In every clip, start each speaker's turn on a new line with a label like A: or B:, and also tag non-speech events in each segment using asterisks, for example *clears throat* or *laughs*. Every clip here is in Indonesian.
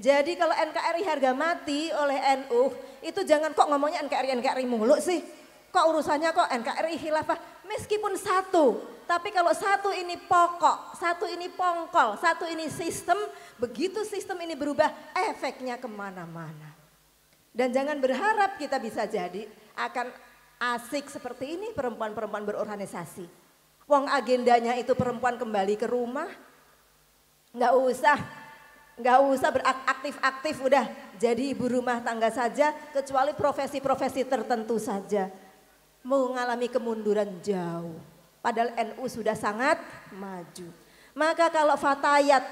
A: Jadi kalau NKRI harga mati oleh NU, itu jangan kok ngomongnya NKRI-NKRI mulu sih. Kok urusannya kok NKRI hilafah meskipun satu. Tapi kalau satu ini pokok, satu ini pongkol, satu ini sistem, begitu sistem ini berubah, efeknya kemana-mana. Dan jangan berharap kita bisa jadi akan asik seperti ini perempuan-perempuan berorganisasi. Wong agendanya itu perempuan kembali ke rumah, nggak usah nggak usah beraktif-aktif udah jadi ibu rumah tangga saja kecuali profesi-profesi tertentu saja mengalami kemunduran jauh padahal NU sudah sangat maju maka kalau Fatayat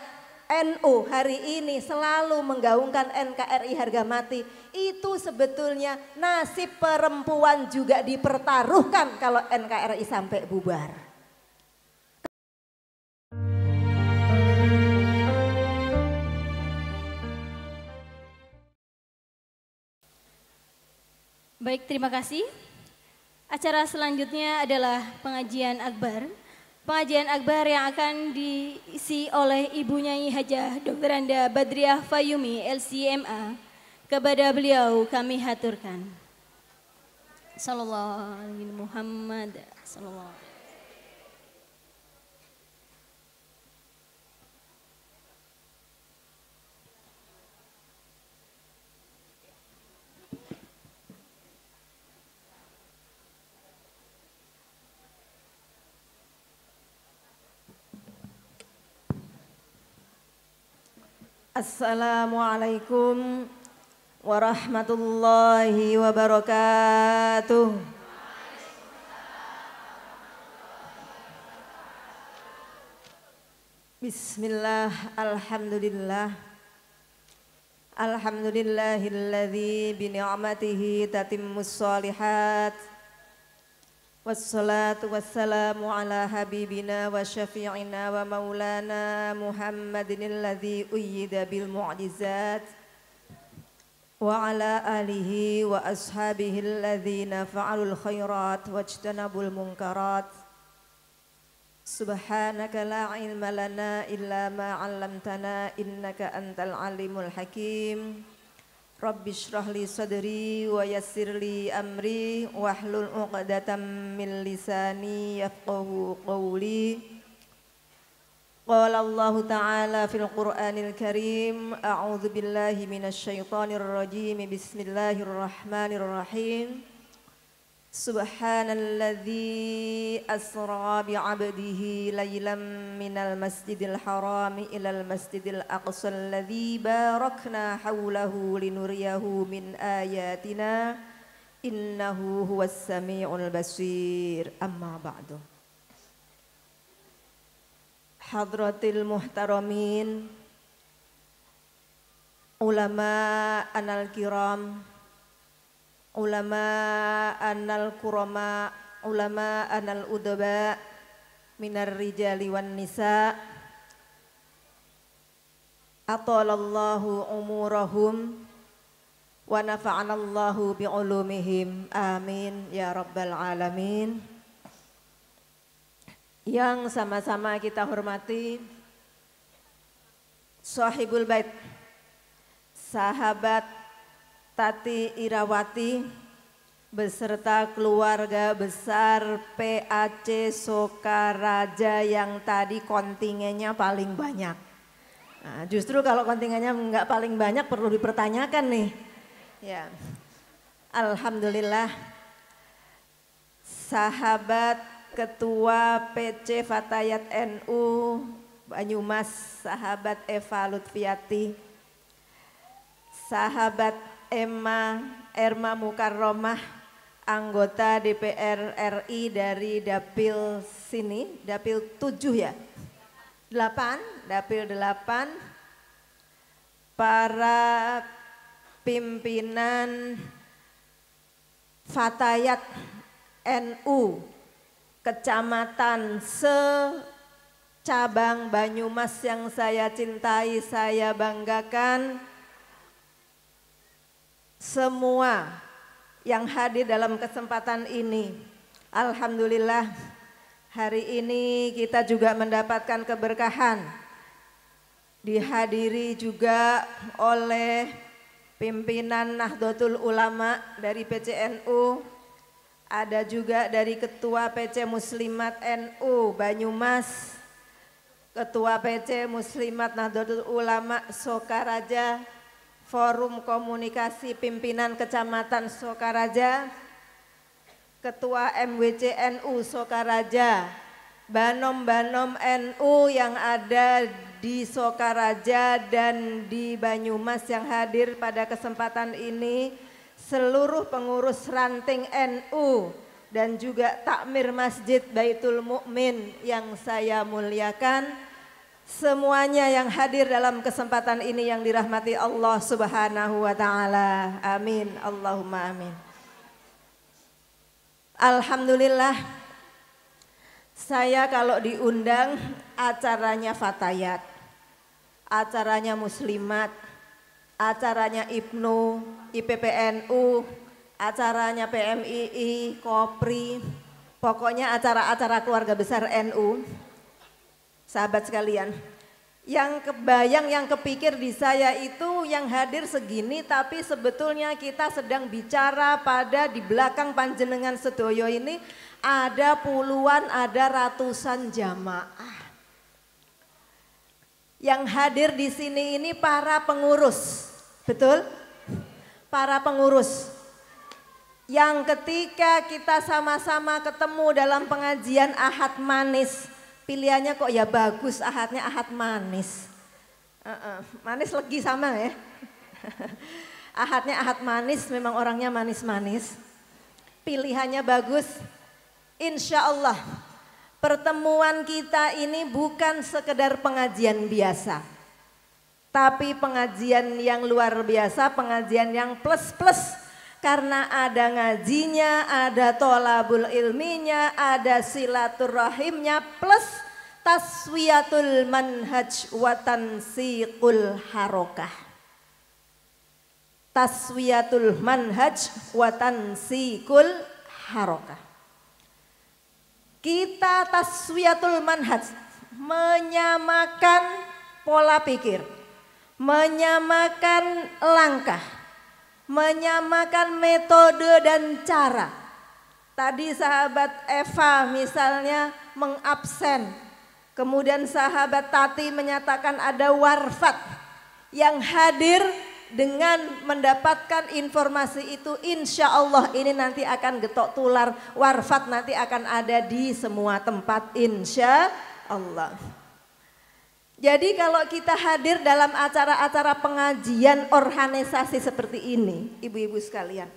A: NU hari ini selalu menggaungkan NKRI harga mati itu sebetulnya nasib perempuan juga dipertaruhkan kalau NKRI sampai bubar Baik, terima kasih. Acara selanjutnya adalah pengajian akbar. Pengajian akbar yang akan diisi oleh Ibu Nyai Hajah Dr. Anda Badriah Fayumi LCMA. Kepada beliau kami haturkan. Sallallahu alaihi Muhammad sallallahu Assalamualaikum warahmatullahi wabarakatuh. Bismillah, alhamdulillah. Alhamdulillahilladzi bini'amatihi tatimmus salihat. Alhamdulillah. والصلاة والسلام على حبيبنا وشفيعنا ومولانا محمد الذي أيد بالمعجزات وعلى آله وأصحابه الذين فعلوا الخيرات واجتنبوا المنكرات سبحانك لا علم لنا إلا ما علمتنا إنك أنت العليم الحكيم Rabbi syrahli sadri wa yassirli amri wa hlul uqadatan min lisani yafqahu qawli قال الله تعالى في القرآن الكريم أعوذ بالله من الشيطان الرجيم بسم الله الرحمن الرحيم سبحان الذي أسرى بعبده ليلا من المسجد الحرام إلى المسجد الأقصى الذي باركنا حوله لنريه من آياتنا إنه هو السميع البصير أما بعد حضرة المحترمين علماءنا الكرام ulama anal kurama ulama anal udoba minar rijali wan nisa atolallahu umurahum wa nafa'anallahu bi'ulumihim amin ya rabbal alamin yang sama-sama kita hormati sahibul bait sahabat Tati Irawati beserta keluarga besar PAC Sokaraja yang tadi kontingennya paling banyak. Nah, justru kalau kontingennya nggak paling banyak perlu dipertanyakan nih. Ya, Alhamdulillah sahabat ketua PC Fatayat NU Banyumas sahabat Eva Lutfiati sahabat Emma Erma Mukarromah anggota DPR RI dari Dapil sini, Dapil 7 ya. 8, Dapil 8 para pimpinan Fatayat NU Kecamatan se cabang Banyumas yang saya cintai, saya banggakan semua yang hadir dalam kesempatan ini. Alhamdulillah hari ini kita juga mendapatkan keberkahan dihadiri juga oleh pimpinan Nahdlatul Ulama dari PCNU ada juga dari Ketua PC Muslimat NU Banyumas Ketua PC Muslimat Nahdlatul Ulama Sokaraja Forum Komunikasi Pimpinan Kecamatan Sokaraja, Ketua MWCNU Sokaraja, Banom-banom NU yang ada di Sokaraja dan di Banyumas yang hadir pada kesempatan ini, seluruh pengurus ranting NU dan juga takmir masjid Baitul Mukmin yang saya muliakan, semuanya yang hadir dalam kesempatan ini yang dirahmati Allah Subhanahu wa taala. Amin. Allahumma amin. Alhamdulillah saya kalau diundang acaranya Fatayat, acaranya Muslimat, acaranya Ibnu, IPPNU, acaranya PMII, Kopri, pokoknya acara-acara keluarga besar NU sahabat sekalian, yang kebayang, yang kepikir di saya itu yang hadir segini tapi sebetulnya kita sedang bicara pada di belakang panjenengan sedoyo ini ada puluhan, ada ratusan jamaah. Yang hadir di sini ini para pengurus, betul? Para pengurus. Yang ketika kita sama-sama ketemu dalam pengajian Ahad Manis, Pilihannya kok ya bagus, ahadnya ahad manis. Uh -uh, manis legi sama ya. *laughs* ahadnya ahad manis, memang orangnya manis-manis. Pilihannya bagus. Insya Allah pertemuan kita ini bukan sekedar pengajian biasa. Tapi pengajian yang luar biasa, pengajian yang plus-plus karena ada ngajinya, ada tolabul ilminya, ada silaturahimnya plus taswiyatul manhaj watan siqul harokah. Taswiyatul manhaj watan siqul harokah. Kita taswiyatul manhaj menyamakan pola pikir, menyamakan langkah, menyamakan metode dan cara. Tadi sahabat Eva misalnya mengabsen, kemudian sahabat Tati menyatakan ada warfat yang hadir dengan mendapatkan informasi itu insya Allah ini nanti akan getok tular warfat nanti akan ada di semua tempat insya Allah. Jadi kalau kita hadir dalam acara-acara pengajian organisasi seperti ini, ibu-ibu sekalian,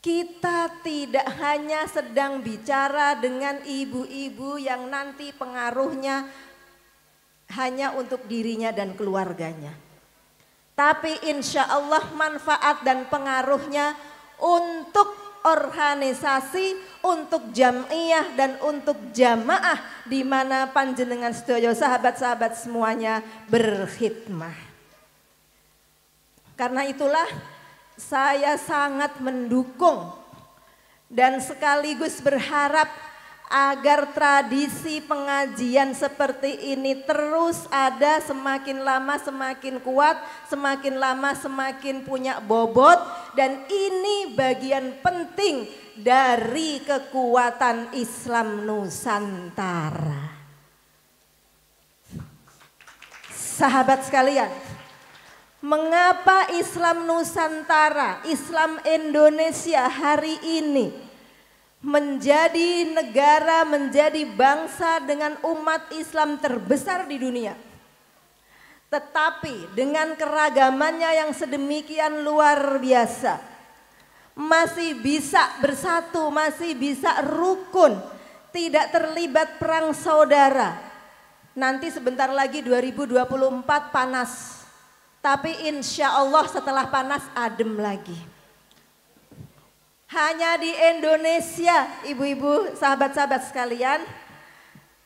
A: kita tidak hanya sedang bicara dengan ibu-ibu yang nanti pengaruhnya hanya untuk dirinya dan keluarganya. Tapi insya Allah manfaat dan pengaruhnya untuk organisasi untuk jamiah dan untuk jamaah di mana panjenengan sedoyo sahabat-sahabat semuanya berkhidmah. Karena itulah saya sangat mendukung dan sekaligus berharap agar tradisi pengajian seperti ini terus ada semakin lama semakin kuat, semakin lama semakin punya bobot dan ini bagian penting dari kekuatan Islam Nusantara. Sahabat sekalian, mengapa Islam Nusantara, Islam Indonesia hari ini menjadi negara, menjadi bangsa dengan umat Islam terbesar di dunia. Tetapi dengan keragamannya yang sedemikian luar biasa, masih bisa bersatu, masih bisa rukun, tidak terlibat perang saudara. Nanti sebentar lagi 2024 panas, tapi insya Allah setelah panas adem lagi. Hanya di Indonesia, ibu-ibu, sahabat-sahabat sekalian,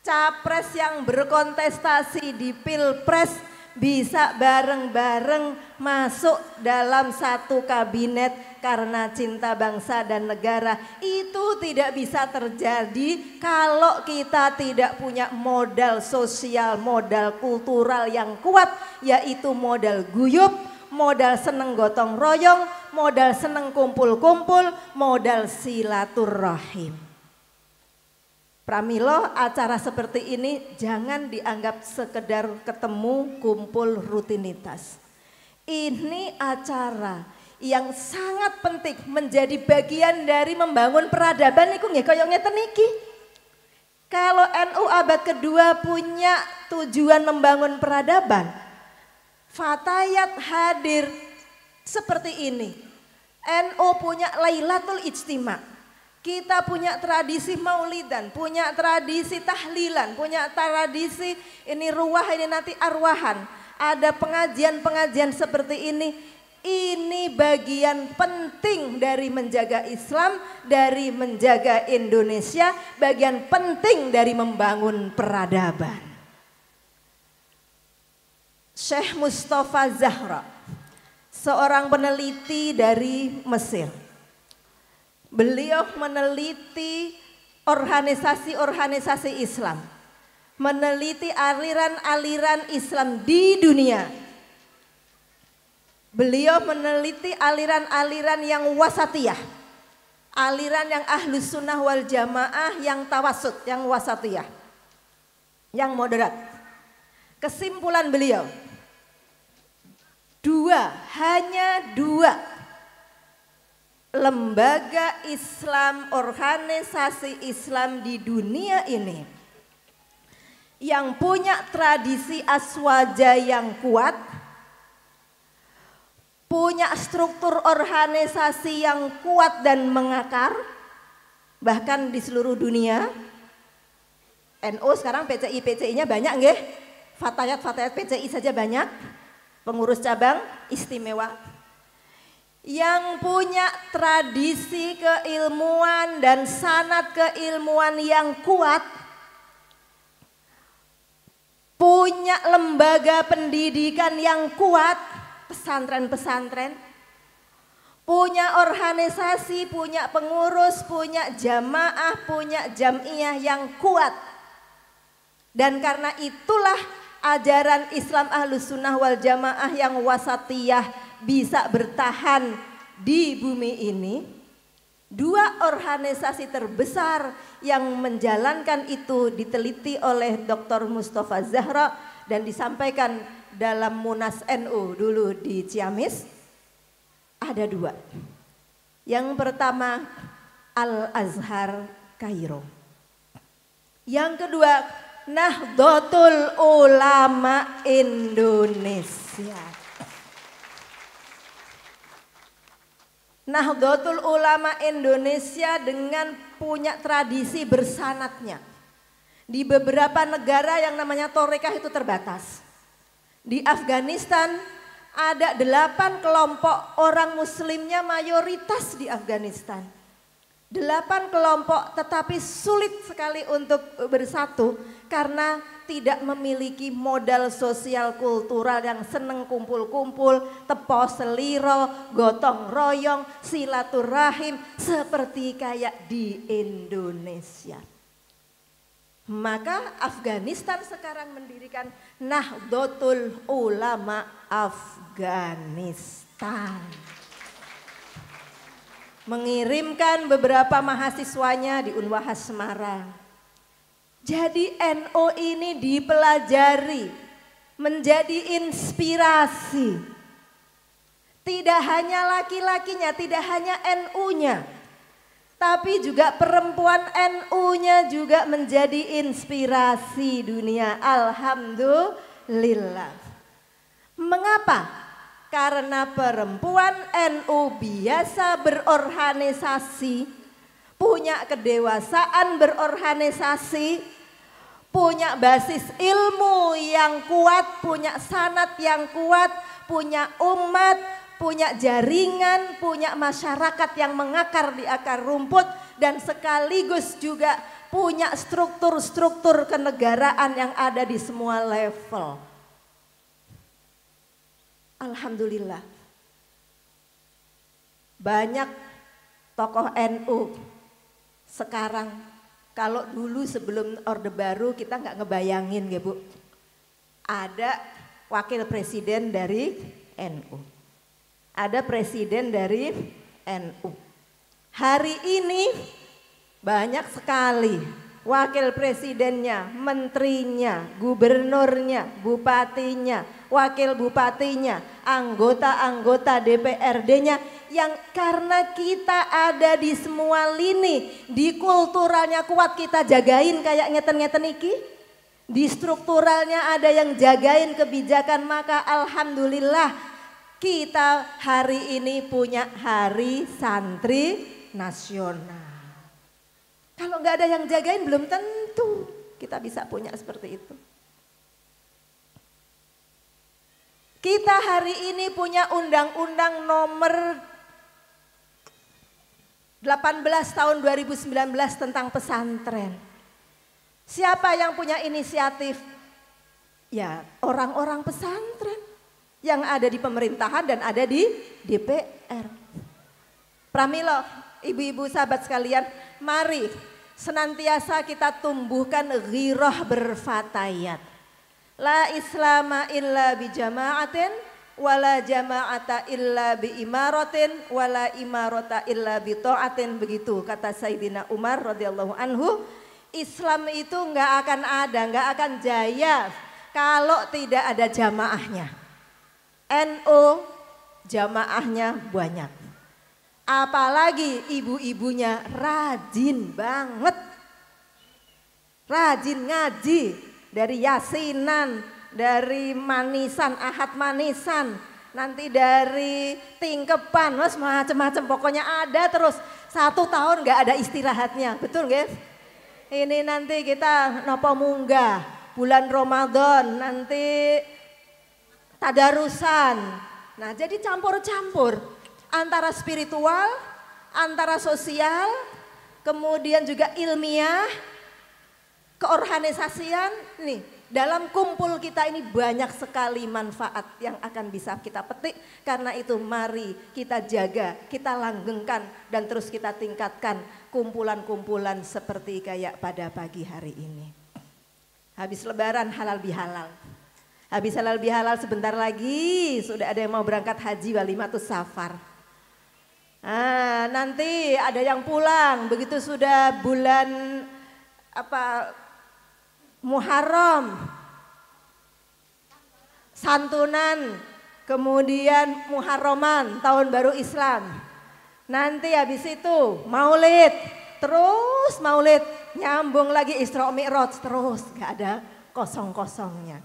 A: capres yang berkontestasi di Pilpres bisa bareng-bareng masuk dalam satu kabinet karena cinta bangsa dan negara. Itu tidak bisa terjadi kalau kita tidak punya modal sosial, modal kultural yang kuat, yaitu modal guyup, modal seneng gotong royong, modal seneng kumpul-kumpul, modal silaturahim. Pramilo, acara seperti ini jangan dianggap sekedar ketemu kumpul rutinitas. Ini acara yang sangat penting menjadi bagian dari membangun peradaban iku nggih kaya ngeten iki. Kalau NU abad kedua punya tujuan membangun peradaban, Fatayat hadir seperti ini. NO punya Lailatul Ijtima. Kita punya tradisi maulidan, punya tradisi tahlilan, punya tradisi ini ruah ini nanti arwahan. Ada pengajian-pengajian seperti ini. Ini bagian penting dari menjaga Islam, dari menjaga Indonesia, bagian penting dari membangun peradaban. Syekh Mustafa Zahra, seorang peneliti dari Mesir. Beliau meneliti organisasi-organisasi Islam, meneliti aliran-aliran Islam di dunia. Beliau meneliti aliran-aliran yang wasatiyah, aliran yang ahlus sunnah wal jamaah yang tawasud, yang wasatiyah, yang moderat. Kesimpulan beliau, dua, hanya dua lembaga Islam, organisasi Islam di dunia ini yang punya tradisi aswaja yang kuat, punya struktur organisasi yang kuat dan mengakar, bahkan di seluruh dunia. NU NO sekarang PCI-PCI-nya banyak nggih? fatayat-fatayat PCI saja banyak, pengurus cabang istimewa. Yang punya tradisi keilmuan dan sanat keilmuan yang kuat, punya lembaga pendidikan yang kuat, pesantren-pesantren, punya organisasi, punya pengurus, punya jamaah, punya jamiah yang kuat. Dan karena itulah ajaran Islam Ahlus Sunnah wal Jamaah yang wasatiyah bisa bertahan di bumi ini? Dua organisasi terbesar yang menjalankan itu diteliti oleh Dr. Mustafa Zahra dan disampaikan dalam Munas NU dulu di Ciamis. Ada dua. Yang pertama Al-Azhar Kairo. Yang kedua Nahdlatul Ulama Indonesia. Nahdlatul Ulama Indonesia dengan punya tradisi bersanatnya. Di beberapa negara yang namanya torekah itu terbatas. Di Afghanistan ada delapan kelompok orang muslimnya mayoritas di Afghanistan. Delapan kelompok tetapi sulit sekali untuk bersatu karena tidak memiliki modal sosial kultural yang seneng kumpul-kumpul, tepos seliro, gotong royong, silaturahim seperti kayak di Indonesia. Maka Afghanistan sekarang mendirikan Nahdlatul Ulama Afghanistan. Mengirimkan beberapa mahasiswanya di Unwahas Semarang jadi NO ini dipelajari menjadi inspirasi. Tidak hanya laki-lakinya, tidak hanya NU-nya, tapi juga perempuan NU-nya juga menjadi inspirasi dunia. Alhamdulillah. Mengapa? Karena perempuan NU biasa berorganisasi punya kedewasaan berorganisasi, punya basis ilmu yang kuat, punya sanat yang kuat, punya umat, punya jaringan, punya masyarakat yang mengakar di akar rumput dan sekaligus juga punya struktur-struktur kenegaraan yang ada di semua level. Alhamdulillah. Banyak tokoh NU sekarang. Kalau dulu sebelum Orde Baru kita nggak ngebayangin ya Bu. Ada wakil presiden dari NU. Ada presiden dari NU. Hari ini banyak sekali wakil presidennya, menterinya, gubernurnya, bupatinya, wakil bupatinya, anggota-anggota DPRD-nya yang karena kita ada di semua lini, di kulturalnya kuat kita jagain kayak ngeten-ngeten iki. Di strukturalnya ada yang jagain kebijakan maka alhamdulillah kita hari ini punya hari santri nasional. Kalau nggak ada yang jagain belum tentu kita bisa punya seperti itu. Kita hari ini punya undang-undang nomor 18 tahun 2019 tentang pesantren. Siapa yang punya inisiatif? Ya orang-orang pesantren yang ada di pemerintahan dan ada di DPR. Pramilo, ibu-ibu sahabat sekalian, mari senantiasa kita tumbuhkan giroh berfatayat. La islama illa bijama'atin wala jama'ata illa bi imaratin wala imarata illa bi taatin begitu kata Sayyidina Umar radhiyallahu anhu Islam itu nggak akan ada nggak akan jaya kalau tidak ada jamaahnya NO jamaahnya banyak apalagi ibu-ibunya rajin banget rajin ngaji dari yasinan dari Manisan, Ahad Manisan, nanti dari Tingkepan, mas macem-macem pokoknya ada terus. Satu tahun nggak ada istirahatnya, betul guys? Ini nanti kita nopo munggah, bulan Ramadan, nanti tadarusan. Nah jadi campur-campur antara spiritual, antara sosial, kemudian juga ilmiah, keorganisasian, nih dalam kumpul kita ini banyak sekali manfaat yang akan bisa kita petik. Karena itu mari kita jaga, kita langgengkan dan terus kita tingkatkan kumpulan-kumpulan seperti kayak pada pagi hari ini. Habis lebaran halal bihalal. Habis halal bihalal sebentar lagi sudah ada yang mau berangkat haji walimatus safar. Ah, nanti ada yang pulang begitu sudah bulan apa Muharram, santunan, kemudian Muharraman, tahun baru Islam. Nanti habis itu maulid, terus maulid, nyambung lagi Isra Mi'raj terus, gak ada kosong-kosongnya.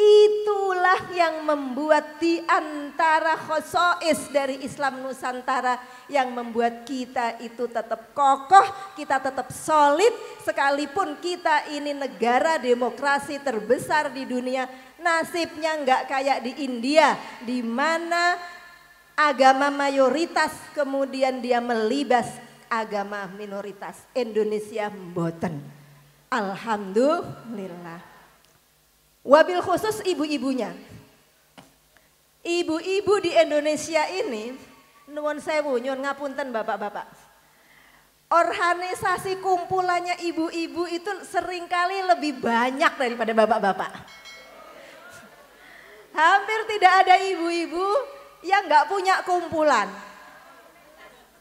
A: Itulah yang membuat di antara khosois dari Islam Nusantara yang membuat kita itu tetap kokoh, kita tetap solid sekalipun kita ini negara demokrasi terbesar di dunia nasibnya nggak kayak di India di mana agama mayoritas kemudian dia melibas agama minoritas Indonesia mboten. Alhamdulillah. Wabil khusus ibu-ibunya. Ibu-ibu di Indonesia ini, nuwun sewu, nyuwun ngapunten bapak-bapak. Organisasi kumpulannya ibu-ibu itu seringkali lebih banyak daripada bapak-bapak. Hampir tidak ada ibu-ibu yang nggak punya kumpulan.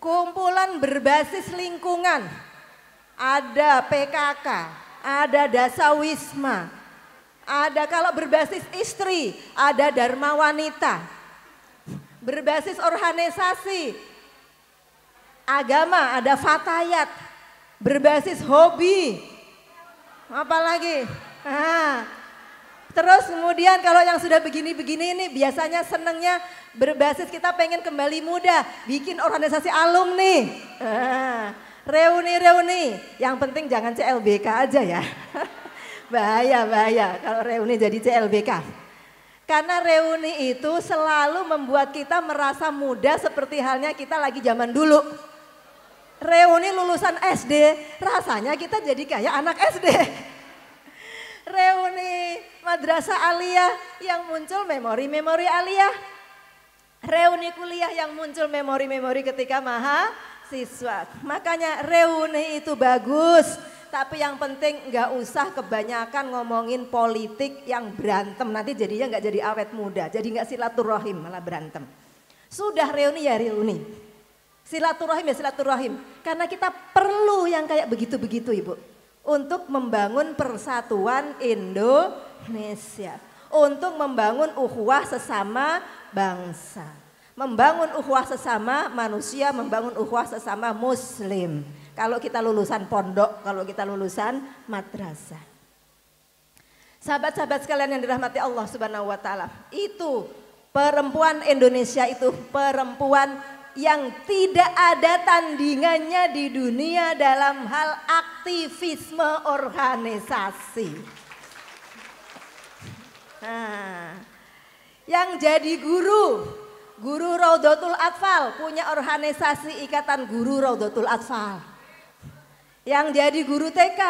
A: Kumpulan berbasis lingkungan. Ada PKK, ada dasawisma, ada kalau berbasis istri, ada dharma wanita. Berbasis organisasi, agama ada fatayat. Berbasis hobi, apalagi. Ah. terus kemudian kalau yang sudah begini-begini ini biasanya senengnya berbasis kita pengen kembali muda, bikin organisasi alumni. Ah. reuni-reuni, yang penting jangan CLBK aja ya. *laughs* bahaya bahaya kalau reuni jadi CLBK. Karena reuni itu selalu membuat kita merasa muda seperti halnya kita lagi zaman dulu. Reuni lulusan SD, rasanya kita jadi kayak anak SD. Reuni madrasah aliyah yang muncul memori-memori aliyah. Reuni kuliah yang muncul memori-memori ketika maha siswa. Makanya reuni itu bagus tapi yang penting nggak usah kebanyakan ngomongin politik yang berantem. Nanti jadinya nggak jadi awet muda, jadi nggak silaturahim malah berantem. Sudah reuni ya reuni. Silaturahim ya silaturahim. Karena kita perlu yang kayak begitu-begitu Ibu. Untuk membangun persatuan Indonesia. Untuk membangun uhuah sesama bangsa membangun uhuah sesama manusia, membangun uhuah sesama muslim. Kalau kita lulusan pondok, kalau kita lulusan madrasah. Sahabat-sahabat sekalian yang dirahmati Allah Subhanahu wa taala, itu perempuan Indonesia itu perempuan yang tidak ada tandingannya di dunia dalam hal aktivisme organisasi. Nah, yang jadi guru, guru Raudatul Atfal punya organisasi Ikatan Guru Raudatul Atfal yang jadi guru TK,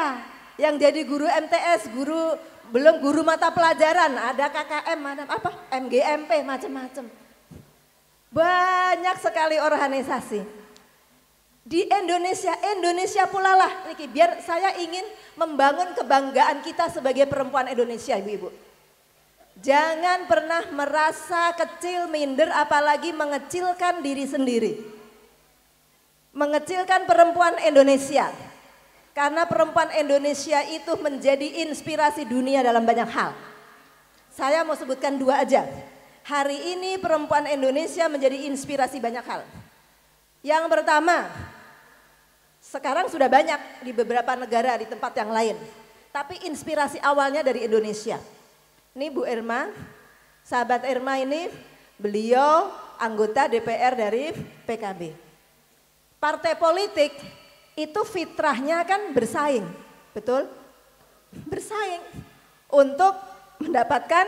A: yang jadi guru MTS, guru belum guru mata pelajaran, ada KKM, ada apa MGMP, macam-macam. Banyak sekali organisasi. Di Indonesia, Indonesia pula lah. Niki, biar saya ingin membangun kebanggaan kita sebagai perempuan Indonesia, ibu-ibu. Jangan pernah merasa kecil, minder, apalagi mengecilkan diri sendiri. Mengecilkan perempuan Indonesia. Karena perempuan Indonesia itu menjadi inspirasi dunia dalam banyak hal. Saya mau sebutkan dua aja. Hari ini perempuan Indonesia menjadi inspirasi banyak hal. Yang pertama, sekarang sudah banyak di beberapa negara di tempat yang lain. Tapi inspirasi awalnya dari Indonesia. Ini Bu Irma, sahabat Irma ini beliau anggota DPR dari PKB. Partai politik itu fitrahnya kan bersaing, betul? Bersaing untuk mendapatkan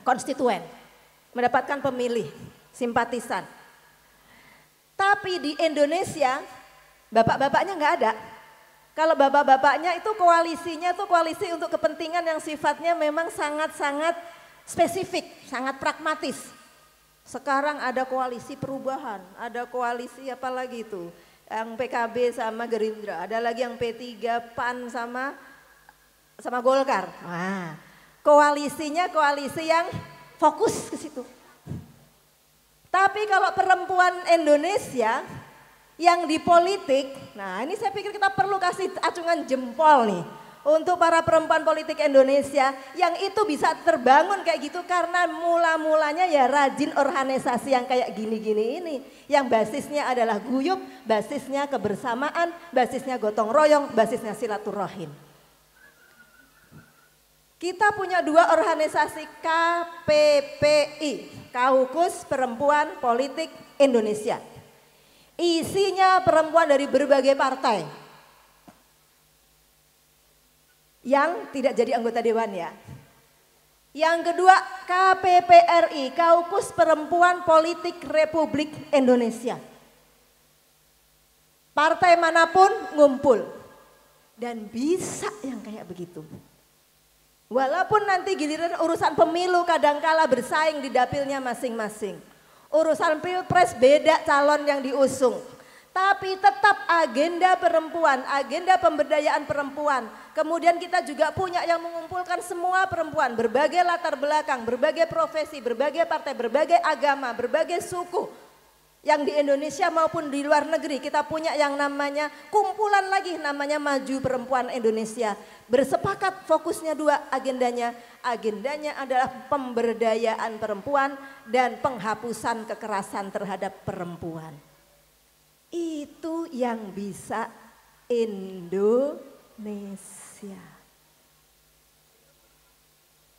A: konstituen, mendapatkan pemilih, simpatisan. Tapi di Indonesia bapak-bapaknya nggak ada. Kalau bapak-bapaknya itu koalisinya itu koalisi untuk kepentingan yang sifatnya memang sangat-sangat spesifik, sangat pragmatis. Sekarang ada koalisi perubahan, ada koalisi apalagi itu yang PKB sama Gerindra, ada lagi yang P3, PAN sama sama Golkar. Wah. koalisinya koalisi yang fokus ke situ. Tapi kalau perempuan Indonesia yang di politik, nah ini saya pikir kita perlu kasih acungan jempol nih untuk para perempuan politik Indonesia yang itu bisa terbangun kayak gitu karena mula-mulanya ya rajin organisasi yang kayak gini-gini ini yang basisnya adalah guyup, basisnya kebersamaan, basisnya gotong royong, basisnya silaturahim. Kita punya dua organisasi KPPI, Kaukus Perempuan Politik Indonesia. Isinya perempuan dari berbagai partai, yang tidak jadi anggota dewan ya. Yang kedua KPPRI, Kaukus Perempuan Politik Republik Indonesia. Partai manapun ngumpul dan bisa yang kayak begitu. Walaupun nanti giliran urusan pemilu kadangkala bersaing di dapilnya masing-masing. Urusan pilpres beda calon yang diusung tapi tetap agenda perempuan, agenda pemberdayaan perempuan. Kemudian kita juga punya yang mengumpulkan semua perempuan, berbagai latar belakang, berbagai profesi, berbagai partai, berbagai agama, berbagai suku. Yang di Indonesia maupun di luar negeri kita punya yang namanya kumpulan lagi namanya Maju Perempuan Indonesia. Bersepakat fokusnya dua agendanya. Agendanya adalah pemberdayaan perempuan dan penghapusan kekerasan terhadap perempuan. Itu yang bisa Indonesia.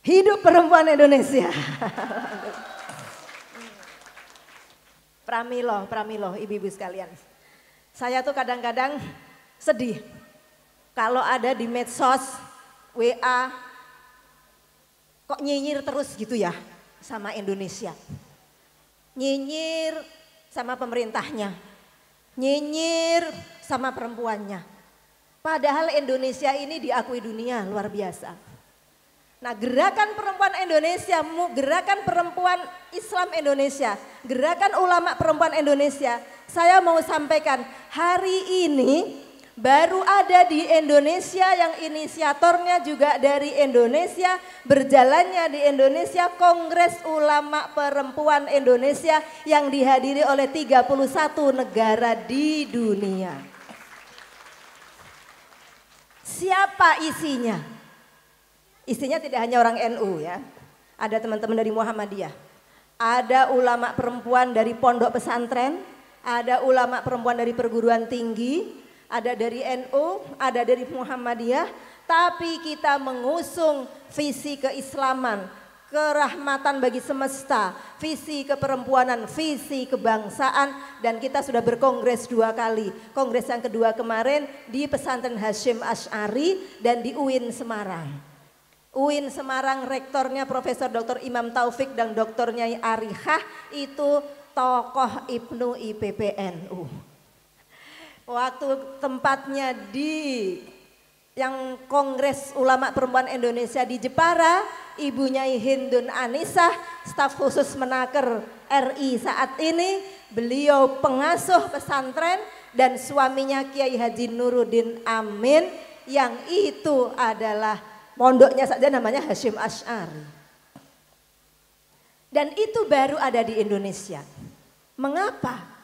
A: Hidup perempuan Indonesia. *laughs* Pramilo, Pramilo, ibu-ibu sekalian. Saya tuh kadang-kadang sedih kalau ada di medsos, WA, kok nyinyir terus gitu ya sama Indonesia. Nyinyir sama pemerintahnya, nyinyir sama perempuannya. Padahal Indonesia ini diakui dunia luar biasa. Nah gerakan perempuan Indonesia, gerakan perempuan Islam Indonesia, gerakan ulama perempuan Indonesia, saya mau sampaikan hari ini baru ada di Indonesia yang inisiatornya juga dari Indonesia, berjalannya di Indonesia Kongres Ulama Perempuan Indonesia yang dihadiri oleh 31 negara di dunia. Siapa isinya? Isinya tidak hanya orang NU ya. Ada teman-teman dari Muhammadiyah. Ada ulama perempuan dari pondok pesantren, ada ulama perempuan dari perguruan tinggi, ada dari NU, ada dari Muhammadiyah, tapi kita mengusung visi keislaman, kerahmatan bagi semesta, visi keperempuanan, visi kebangsaan dan kita sudah berkongres dua kali. Kongres yang kedua kemarin di pesantren Hashim Ash'ari dan di UIN Semarang. UIN Semarang rektornya Profesor Dr. Imam Taufik dan Dr. Nyai Arihah itu tokoh Ibnu IPPNU. Waktu tempatnya di yang Kongres Ulama Perempuan Indonesia di Jepara, ibunya Hindun Anisah, staf khusus menaker RI saat ini, beliau pengasuh pesantren dan suaminya Kiai Haji Nuruddin Amin yang itu adalah mondoknya saja namanya Hashim Ash'ari. Dan itu baru ada di Indonesia. Mengapa?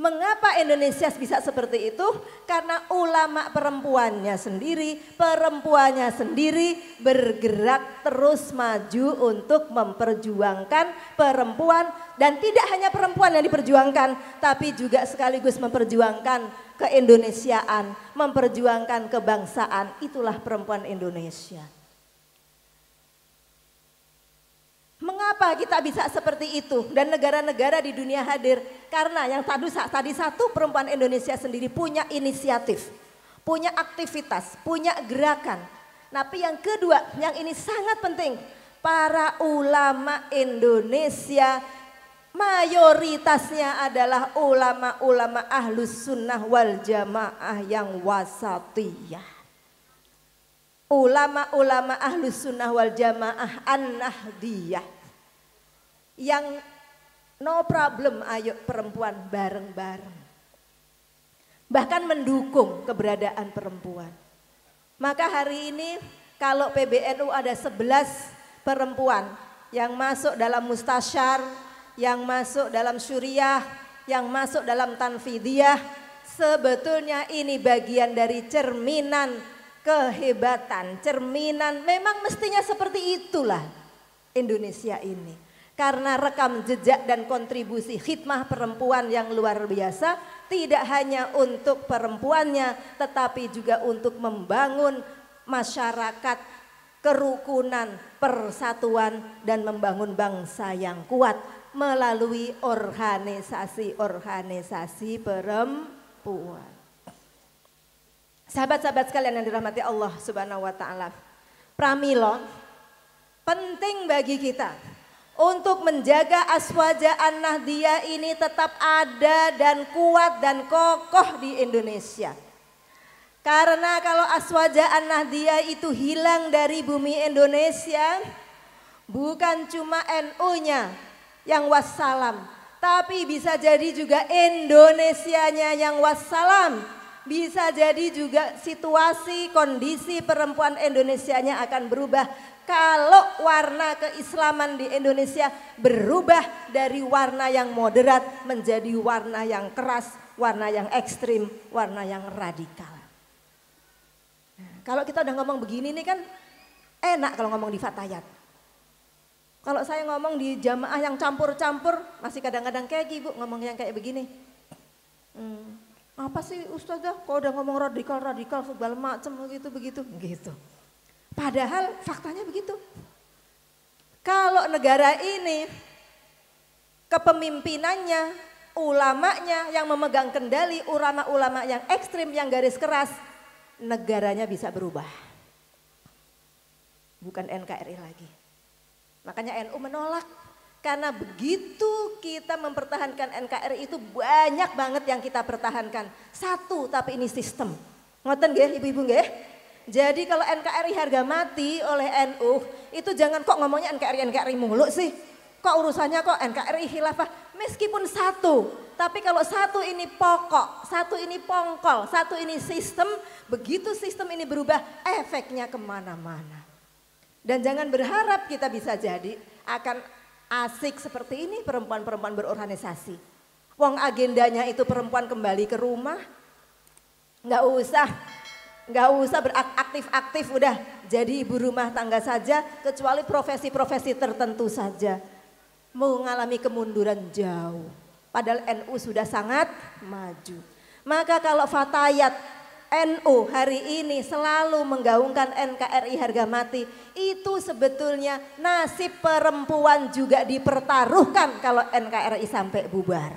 A: Mengapa Indonesia bisa seperti itu? Karena ulama perempuannya sendiri, perempuannya sendiri bergerak terus maju untuk memperjuangkan perempuan dan tidak hanya perempuan yang diperjuangkan, tapi juga sekaligus memperjuangkan keindonesiaan, memperjuangkan kebangsaan. Itulah perempuan Indonesia. Mengapa kita bisa seperti itu dan negara-negara di dunia hadir? Karena yang tadi, tadi satu perempuan Indonesia sendiri punya inisiatif, punya aktivitas, punya gerakan. Tapi yang kedua, yang ini sangat penting, para ulama Indonesia mayoritasnya adalah ulama-ulama ahlus sunnah wal jamaah yang wasatiyah ulama-ulama ahlus sunnah wal jamaah an-nahdiyah yang no problem ayo perempuan bareng-bareng. Bahkan mendukung keberadaan perempuan. Maka hari ini kalau PBNU ada 11 perempuan yang masuk dalam mustasyar, yang masuk dalam syuriah, yang masuk dalam tanfidiyah, sebetulnya ini bagian dari cerminan kehebatan, cerminan memang mestinya seperti itulah Indonesia ini karena rekam jejak dan kontribusi khidmah perempuan yang luar biasa tidak hanya untuk perempuannya tetapi juga untuk membangun masyarakat kerukunan, persatuan dan membangun bangsa yang kuat melalui organisasi-organisasi perempuan. Sahabat-sahabat sekalian yang dirahmati Allah Subhanahu wa taala. Pramilon penting bagi kita untuk menjaga Aswaja an dia ini tetap ada dan kuat dan kokoh di Indonesia. Karena kalau Aswaja an dia itu hilang dari bumi Indonesia, bukan cuma NU-nya yang wassalam, tapi bisa jadi juga Indonesianya yang wassalam. Bisa jadi juga situasi kondisi perempuan Indonesianya akan berubah kalau warna keislaman di Indonesia berubah dari warna yang moderat menjadi warna yang keras, warna yang ekstrim, warna yang radikal. kalau kita udah ngomong begini nih kan enak kalau ngomong di Fatayat. Kalau saya ngomong di jamaah yang campur-campur, masih kadang-kadang kayak ibu ngomong yang kayak begini. Hmm, apa sih Ustazah kalau udah ngomong radikal-radikal segala macem begitu-begitu gitu. Padahal faktanya begitu. Kalau negara ini kepemimpinannya, ulamanya yang memegang kendali, ulama-ulama yang ekstrim, yang garis keras, negaranya bisa berubah. Bukan NKRI lagi. Makanya NU menolak karena begitu kita mempertahankan NKRI itu banyak banget yang kita pertahankan. Satu tapi ini sistem. Ngoten nggih ibu-ibu nggih? Jadi kalau NKRI harga mati oleh NU, itu jangan kok ngomongnya NKRI-NKRI mulu sih. Kok urusannya kok NKRI hilafah meskipun satu. Tapi kalau satu ini pokok, satu ini pongkol, satu ini sistem, begitu sistem ini berubah, efeknya kemana-mana. Dan jangan berharap kita bisa jadi akan asik seperti ini perempuan-perempuan berorganisasi. Wong agendanya itu perempuan kembali ke rumah, nggak usah nggak usah beraktif-aktif udah jadi ibu rumah tangga saja kecuali profesi-profesi tertentu saja mengalami kemunduran jauh padahal NU sudah sangat maju maka kalau Fatayat NU hari ini selalu menggaungkan NKRI harga mati itu sebetulnya nasib perempuan juga dipertaruhkan kalau NKRI sampai bubar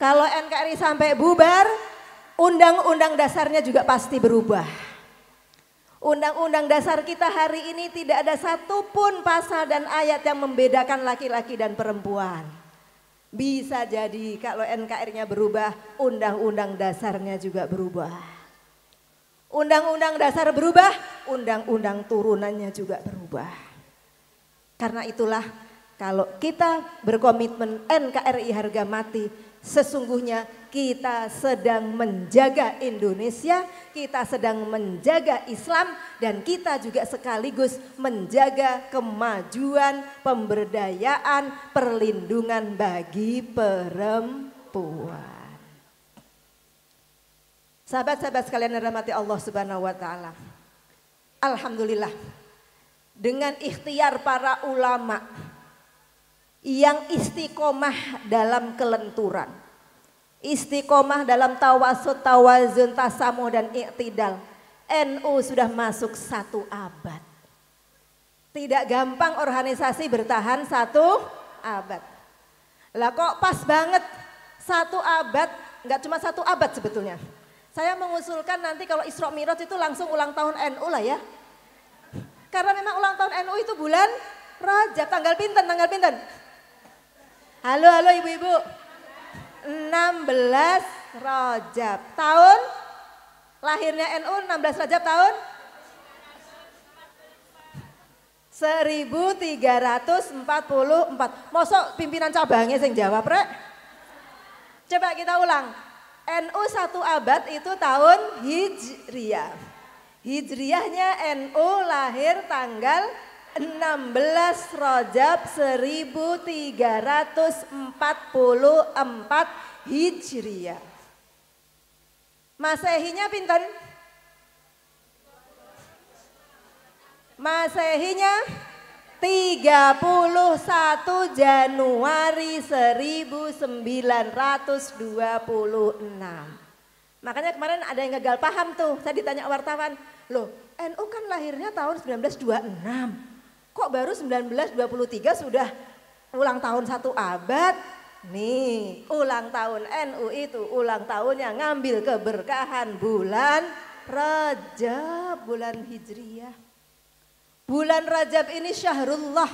A: kalau NKRI sampai bubar Undang-undang dasarnya juga pasti berubah. Undang-undang dasar kita hari ini tidak ada satupun pasal dan ayat yang membedakan laki-laki dan perempuan. Bisa jadi kalau NKR-nya berubah, undang-undang dasarnya juga berubah. Undang-undang dasar berubah, undang-undang turunannya juga berubah. Karena itulah kalau kita berkomitmen NKRI harga mati, Sesungguhnya kita sedang menjaga Indonesia, kita sedang menjaga Islam, dan kita juga sekaligus menjaga kemajuan, pemberdayaan, perlindungan bagi perempuan. Sahabat-sahabat sekalian yang rahmati Allah Subhanahu wa taala. Alhamdulillah. Dengan ikhtiar para ulama, yang istiqomah dalam kelenturan. Istiqomah dalam tawasud, tawazun, tasamu dan iktidal. NU sudah masuk satu abad. Tidak gampang organisasi bertahan satu abad. Lah kok pas banget satu abad, nggak cuma satu abad sebetulnya. Saya mengusulkan nanti kalau Isra Miraj itu langsung ulang tahun NU lah ya. Karena memang ulang tahun NU itu bulan Rajab, tanggal pinten, tanggal pinten. Halo, halo ibu-ibu. 16 Rojab. Tahun lahirnya NU 16 Rojab tahun 1344. Mosok pimpinan cabangnya sing jawab, Rek? Coba kita ulang. NU satu abad itu tahun Hijriah. Hijriahnya NU lahir tanggal 16 Rajab 1344 Hijriah. Masehinya pinten? Masehinya 31 Januari 1926. Makanya kemarin ada yang gagal paham tuh, saya ditanya wartawan, loh NU kan lahirnya tahun 1926. Kok baru 1923 sudah ulang tahun satu abad? Nih, ulang tahun NU itu ulang tahunnya ngambil keberkahan bulan Rajab, bulan Hijriah. Bulan Rajab ini syahrullah.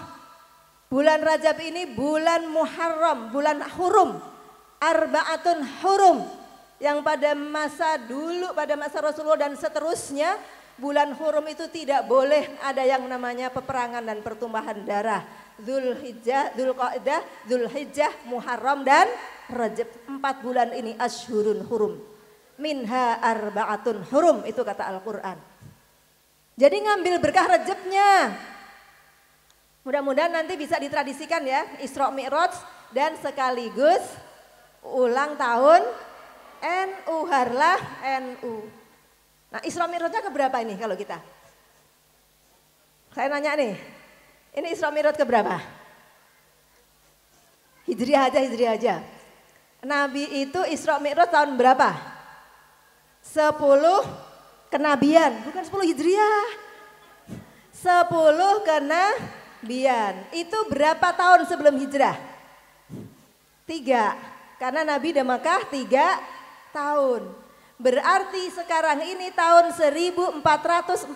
A: Bulan Rajab ini bulan Muharram, bulan hurum. Arbaatun hurum. Yang pada masa dulu, pada masa Rasulullah dan seterusnya Bulan hurum itu tidak boleh ada yang namanya peperangan dan pertumbuhan darah. Zulhijjah, Zulqa'dah, Zulhijjah, Muharram dan Rajab. Empat bulan ini ashurun hurum. Minha arbaatun hurum itu kata Al-Qur'an. Jadi ngambil berkah Rajabnya. Mudah-mudahan nanti bisa ditradisikan ya Isra Mi'raj dan sekaligus ulang tahun NU Harlah NU. Nah Isra Mirotnya keberapa ini kalau kita? Saya nanya nih, ini Isra Mirot keberapa? Hijriah aja, Hijriah aja. Nabi itu Isra Mirot tahun berapa? Sepuluh kenabian, bukan sepuluh Hijriah. 10 kenabian. Itu berapa tahun sebelum hijrah? Tiga. Karena Nabi di Mekah tiga tahun. Berarti sekarang ini tahun 1444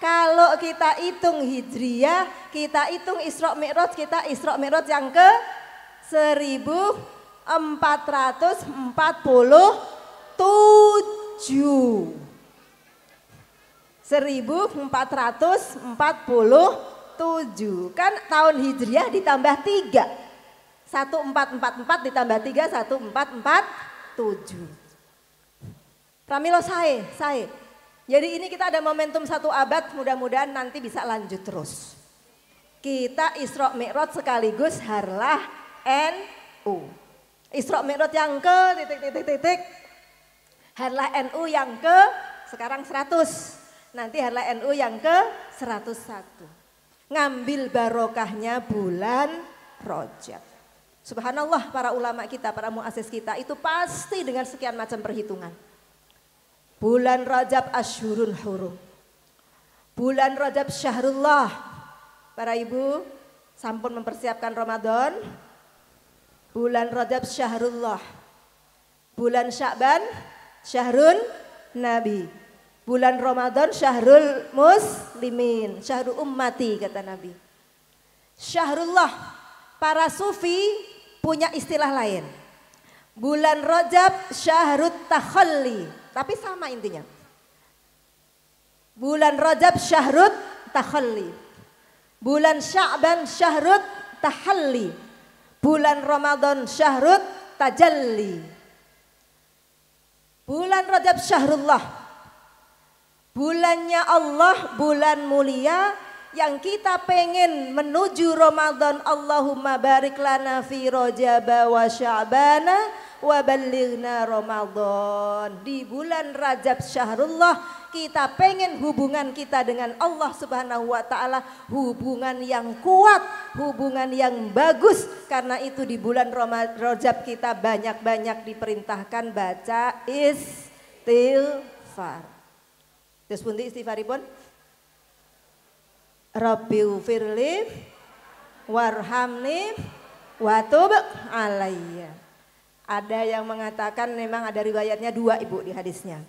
A: kalau kita hitung Hijriah, kita hitung Isra Mi'raj, kita Isra Mi'raj yang ke 1447. 1447 kan tahun hijriah ditambah 3. 1444 ditambah 3, 1447. Pramilo sae, sae. Jadi ini kita ada momentum satu abad, mudah-mudahan nanti bisa lanjut terus. Kita Isra Mi'raj sekaligus harlah NU. Isra Mi'raj yang ke titik titik titik. Harlah NU yang ke sekarang 100. Nanti harlah NU yang ke 101. Ngambil barokahnya bulan Rajab. Subhanallah para ulama kita, para muasis kita itu pasti dengan sekian macam perhitungan. Bulan Rajab Ashurun Hurum. Bulan Rajab Syahrullah. Para ibu, sampun mempersiapkan Ramadan. Bulan Rajab Syahrullah. Bulan Syakban Syahrun Nabi. Bulan Ramadan Syahrul Muslimin. Syahrul Ummati kata Nabi. Syahrullah. Para sufi punya istilah lain. Bulan Rajab Syahrut Takhalli tapi sama intinya. Bulan Rajab syahrut tahalli. Bulan Sya'ban syahrut tahalli. Bulan Ramadan syahrut tajalli. Bulan Rajab syahrullah. Bulannya Allah, bulan mulia yang kita pengen menuju Ramadan Allahumma barik lana fi rajaba wa sya'bana Wabalighna Ramadan. Di bulan Rajab Syahrullah kita pengen hubungan kita dengan Allah Subhanahu wa taala hubungan yang kuat, hubungan yang bagus karena itu di bulan Rajab kita banyak-banyak diperintahkan baca istighfar. Terus pundi istighfaripun? Rabbi firli warhamni watub alayya. Ada yang mengatakan memang ada riwayatnya dua ibu di hadisnya.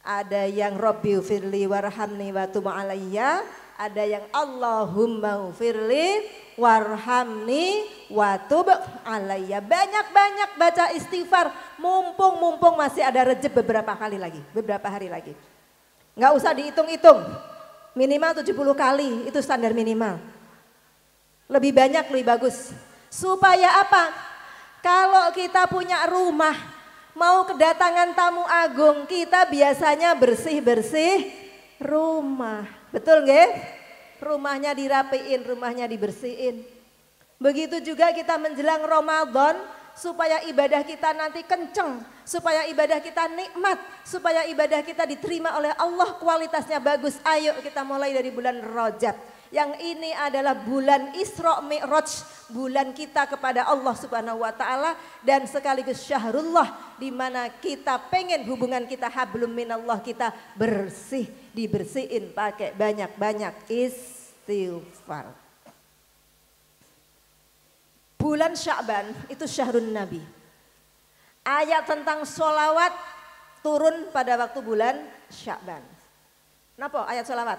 A: Ada yang Robbi firli warhamni wa alayya, ada yang Allahumma firli warhamni wa alayya. Banyak-banyak baca istighfar, mumpung-mumpung masih ada rejeb beberapa kali lagi, beberapa hari lagi. Enggak usah dihitung-hitung, minimal tujuh puluh kali itu standar minimal. Lebih banyak lebih bagus. Supaya apa? Kalau kita punya rumah, mau kedatangan tamu agung, kita biasanya bersih-bersih rumah. Betul nggih? Rumahnya dirapiin, rumahnya dibersihin. Begitu juga kita menjelang Ramadan, supaya ibadah kita nanti kenceng, supaya ibadah kita nikmat, supaya ibadah kita diterima oleh Allah kualitasnya bagus. Ayo kita mulai dari bulan Rajab yang ini adalah bulan Isra Mi'raj, bulan kita kepada Allah Subhanahu wa taala dan sekaligus syahrullah di mana kita pengen hubungan kita hablum minallah kita bersih, dibersihin pakai banyak-banyak istighfar. Bulan Sya'ban itu syahrun Nabi. Ayat tentang sholawat turun pada waktu bulan Sya'ban. Kenapa ayat sholawat?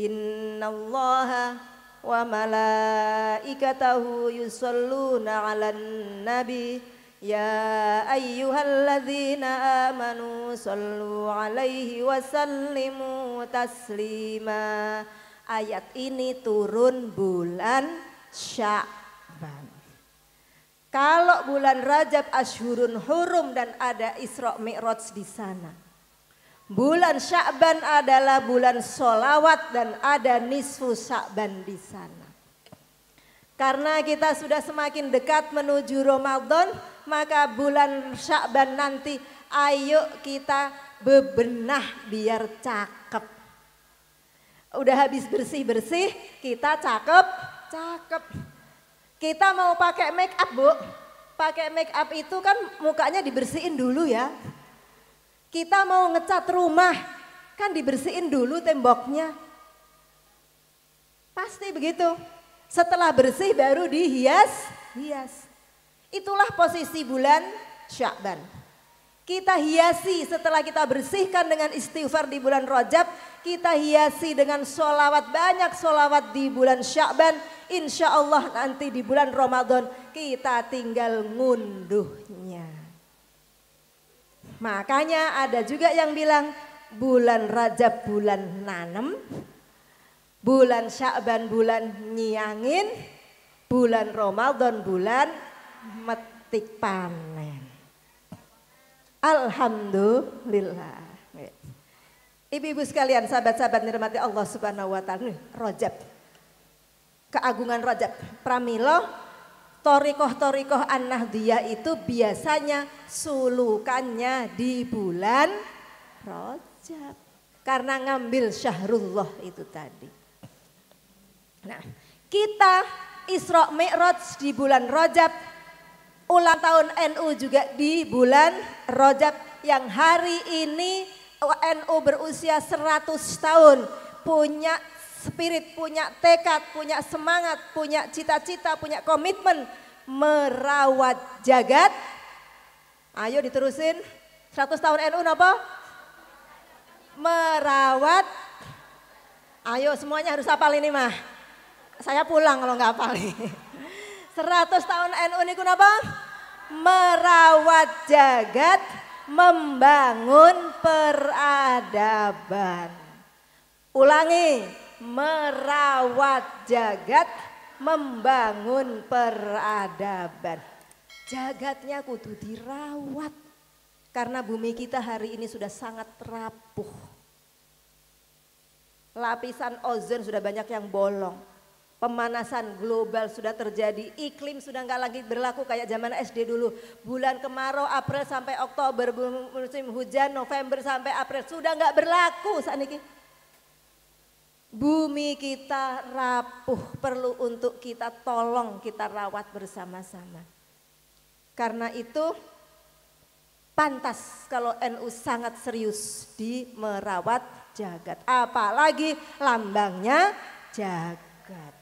A: Inna allaha wa malaikatahu yusalluna ala nabi ya ayyuhalladzina amanu sallu 'alaihi wa sallimu taslima. Ayat ini turun bulan Sya'ban. Kalau bulan Rajab Ashurun Hurum dan ada Isra Mi'raj di sana Bulan Sya'ban adalah bulan solawat dan ada nisfu Sya'ban di sana. Karena kita sudah semakin dekat menuju Ramadan, maka bulan Sya'ban nanti ayo kita bebenah biar cakep. Udah habis bersih-bersih, kita cakep, cakep. Kita mau pakai make up, Bu. Pakai make up itu kan mukanya dibersihin dulu ya kita mau ngecat rumah, kan dibersihin dulu temboknya. Pasti begitu. Setelah bersih baru dihias, hias. Itulah posisi bulan Syakban. Kita hiasi setelah kita bersihkan dengan istighfar di bulan Rajab. kita hiasi dengan solawat banyak solawat di bulan Syakban. Insya Allah nanti di bulan Ramadan kita tinggal ngunduhnya. Makanya ada juga yang bilang bulan Rajab bulan nanem, bulan Syakban bulan nyiangin, bulan Ramadan bulan metik panen. Alhamdulillah. Ibu-ibu sekalian, sahabat-sahabat nirmati Allah Subhanahu wa taala, Rajab. Keagungan rojab pramilo Torikoh-torikoh an dia itu biasanya sulukannya di bulan Rojab. Karena ngambil syahrullah itu tadi. Nah, kita Isra Mi'raj di bulan Rojab. Ulang tahun NU juga di bulan Rojab yang hari ini NU berusia 100 tahun punya spirit, punya tekad, punya semangat, punya cita-cita, punya komitmen merawat jagat. Ayo diterusin. 100 tahun NU napa? Merawat. Ayo semuanya harus hafal ini mah. Saya pulang kalau nggak hafal. 100 tahun NU niku napa? Merawat jagat, membangun peradaban. Ulangi, merawat jagat, membangun peradaban. Jagatnya kudu dirawat karena bumi kita hari ini sudah sangat rapuh. Lapisan ozon sudah banyak yang bolong. Pemanasan global sudah terjadi, iklim sudah nggak lagi berlaku kayak zaman SD dulu. Bulan kemarau April sampai Oktober, musim hujan November sampai April sudah nggak berlaku saat ini Bumi kita rapuh, perlu untuk kita tolong kita rawat bersama-sama. Karena itu pantas kalau NU sangat serius di merawat jagat. Apalagi lambangnya jagat.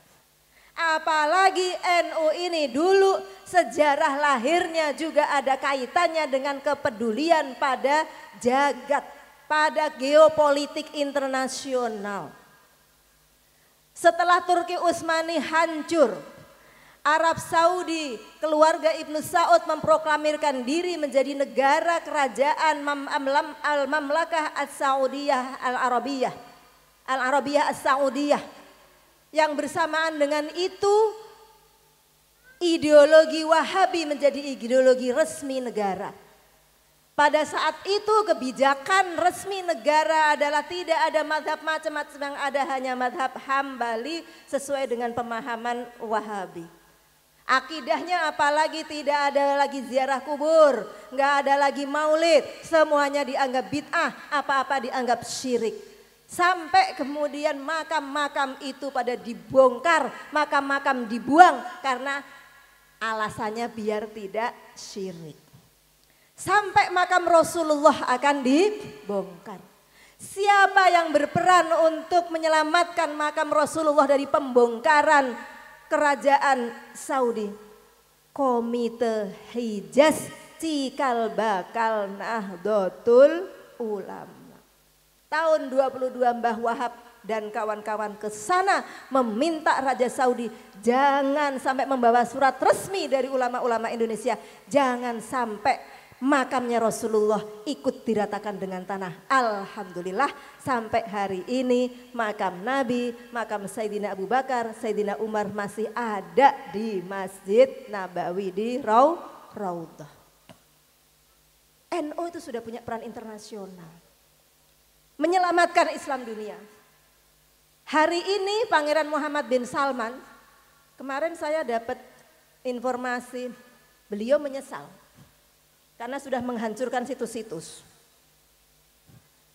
A: Apalagi NU ini dulu sejarah lahirnya juga ada kaitannya dengan kepedulian pada jagat, pada geopolitik internasional. Setelah Turki Utsmani hancur, Arab Saudi keluarga Ibnu Saud memproklamirkan diri menjadi negara kerajaan Al-Mamlakah al saudiyah Al-Arabiyah. Al-Arabiyah al saudiyah Yang bersamaan dengan itu ideologi Wahabi menjadi ideologi resmi negara. Pada saat itu kebijakan resmi negara adalah tidak ada madhab macam-macam yang ada hanya madhab hambali sesuai dengan pemahaman wahabi. Akidahnya apalagi tidak ada lagi ziarah kubur, nggak ada lagi maulid, semuanya dianggap bid'ah, apa-apa dianggap syirik. Sampai kemudian makam-makam itu pada dibongkar, makam-makam dibuang karena alasannya biar tidak syirik. Sampai makam Rasulullah akan dibongkar. Siapa yang berperan untuk menyelamatkan makam Rasulullah dari pembongkaran kerajaan Saudi? Komite Hijaz cikal bakal Nahdlatul Ulama. Tahun 22 Mbah Wahab dan kawan-kawan ke sana meminta Raja Saudi jangan sampai membawa surat resmi dari ulama-ulama Indonesia. Jangan sampai makamnya Rasulullah ikut diratakan dengan tanah. Alhamdulillah sampai hari ini makam Nabi, makam Sayyidina Abu Bakar, Sayyidina Umar masih ada di Masjid Nabawi di Raudah. NU itu sudah punya peran internasional. Menyelamatkan Islam dunia. Hari ini Pangeran Muhammad bin Salman, kemarin saya dapat informasi beliau menyesal karena sudah menghancurkan situs-situs.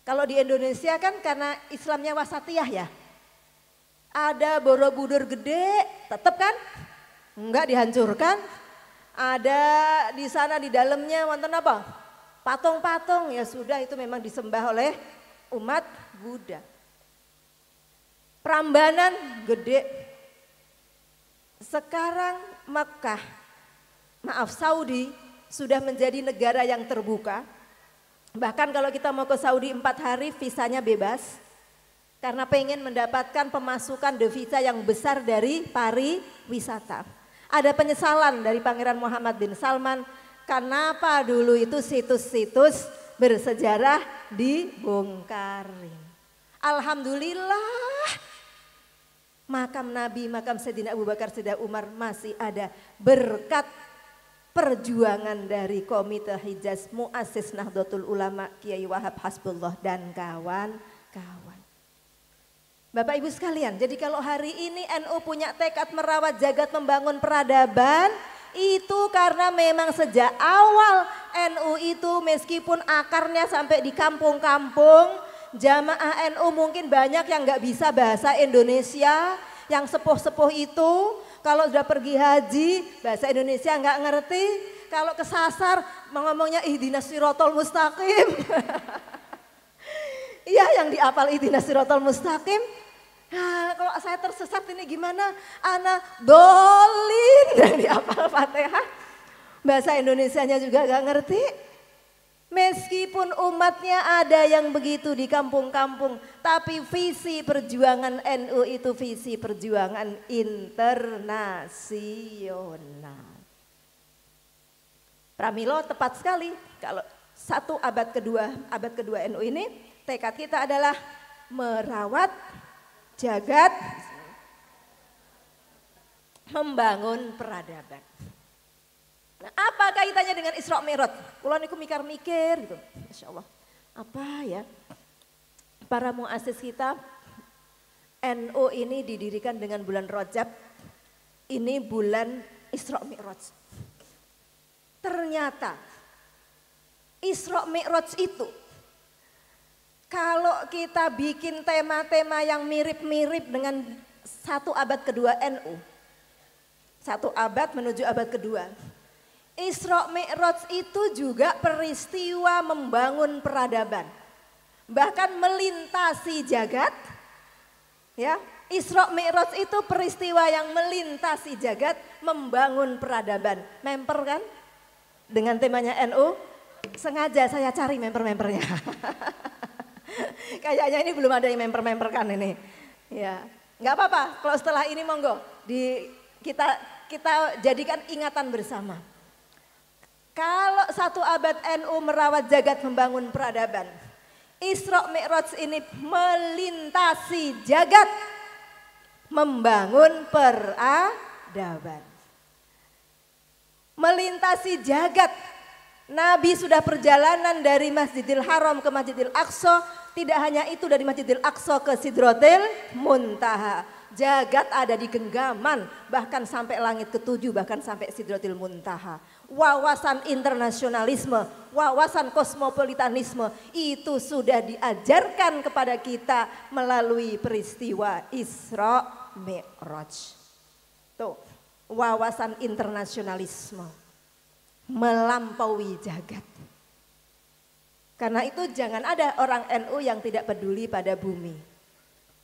A: Kalau di Indonesia kan karena Islamnya wasatiyah ya. Ada Borobudur gede, tetap kan? Enggak dihancurkan. Ada di sana di dalamnya wonten apa? Patung-patung ya sudah itu memang disembah oleh umat Buddha. Prambanan gede. Sekarang Mekah, maaf Saudi sudah menjadi negara yang terbuka. Bahkan kalau kita mau ke Saudi empat hari visanya bebas karena pengen mendapatkan pemasukan devisa yang besar dari pariwisata. Ada penyesalan dari Pangeran Muhammad bin Salman kenapa dulu itu situs-situs bersejarah dibongkarin. Alhamdulillah makam Nabi, makam Sayyidina Abu Bakar, Sayyidina Umar masih ada berkat perjuangan dari Komite Hijaz Muasis Nahdlatul Ulama Kiai Wahab Hasbullah dan kawan-kawan. Bapak Ibu sekalian, jadi kalau hari ini NU punya tekad merawat jagat membangun peradaban, itu karena memang sejak awal NU itu meskipun akarnya sampai di kampung-kampung, jamaah NU mungkin banyak yang nggak bisa bahasa Indonesia, yang sepuh-sepuh itu, kalau sudah pergi haji, bahasa Indonesia nggak ngerti. Kalau kesasar, ngomongnya ihdina sirotol mustaqim. *laughs* Iya yang diapal ihdina sirotol mustaqim. Nah, kalau saya tersesat ini gimana? Anak dolin *laughs* dari apal fatihah. Bahasa Indonesia-nya juga nggak ngerti. Meskipun umatnya ada yang begitu di kampung-kampung, tapi visi perjuangan NU itu visi perjuangan internasional. Pramilo tepat sekali kalau satu abad kedua, abad kedua NU ini tekad kita adalah merawat, jagat, membangun peradaban. Nah, apa kaitannya dengan Isra Mi'raj? Kulo niku mikir-mikir gitu. Masya Allah. Apa ya? Para muasis kita NU ini didirikan dengan bulan Rajab. Ini bulan Isra Mi'raj. Ternyata Isra Mi'raj itu kalau kita bikin tema-tema yang mirip-mirip dengan satu abad kedua NU, satu abad menuju abad kedua, Isra Mi'raj itu juga peristiwa membangun peradaban. Bahkan melintasi jagat. Ya, Isra Mi'raj itu peristiwa yang melintasi jagat, membangun peradaban. Memper kan? Dengan temanya NU, sengaja saya cari member-membernya. *laughs* Kayaknya ini belum ada yang member-member kan ini. Ya, nggak apa-apa. Kalau setelah ini monggo di kita kita jadikan ingatan bersama. Kalau satu abad NU merawat jagat membangun peradaban, Isra Mi'raj ini melintasi jagat membangun peradaban. Melintasi jagat. Nabi sudah perjalanan dari Masjidil Haram ke Masjidil Aqsa, tidak hanya itu dari Masjidil Aqsa ke Sidrotil Muntaha. Jagat ada di genggaman, bahkan sampai langit ketujuh, bahkan sampai Sidrotil Muntaha wawasan internasionalisme, wawasan kosmopolitanisme itu sudah diajarkan kepada kita melalui peristiwa Isra Mi'raj. Tuh, wawasan internasionalisme melampaui jagat. Karena itu jangan ada orang NU yang tidak peduli pada bumi.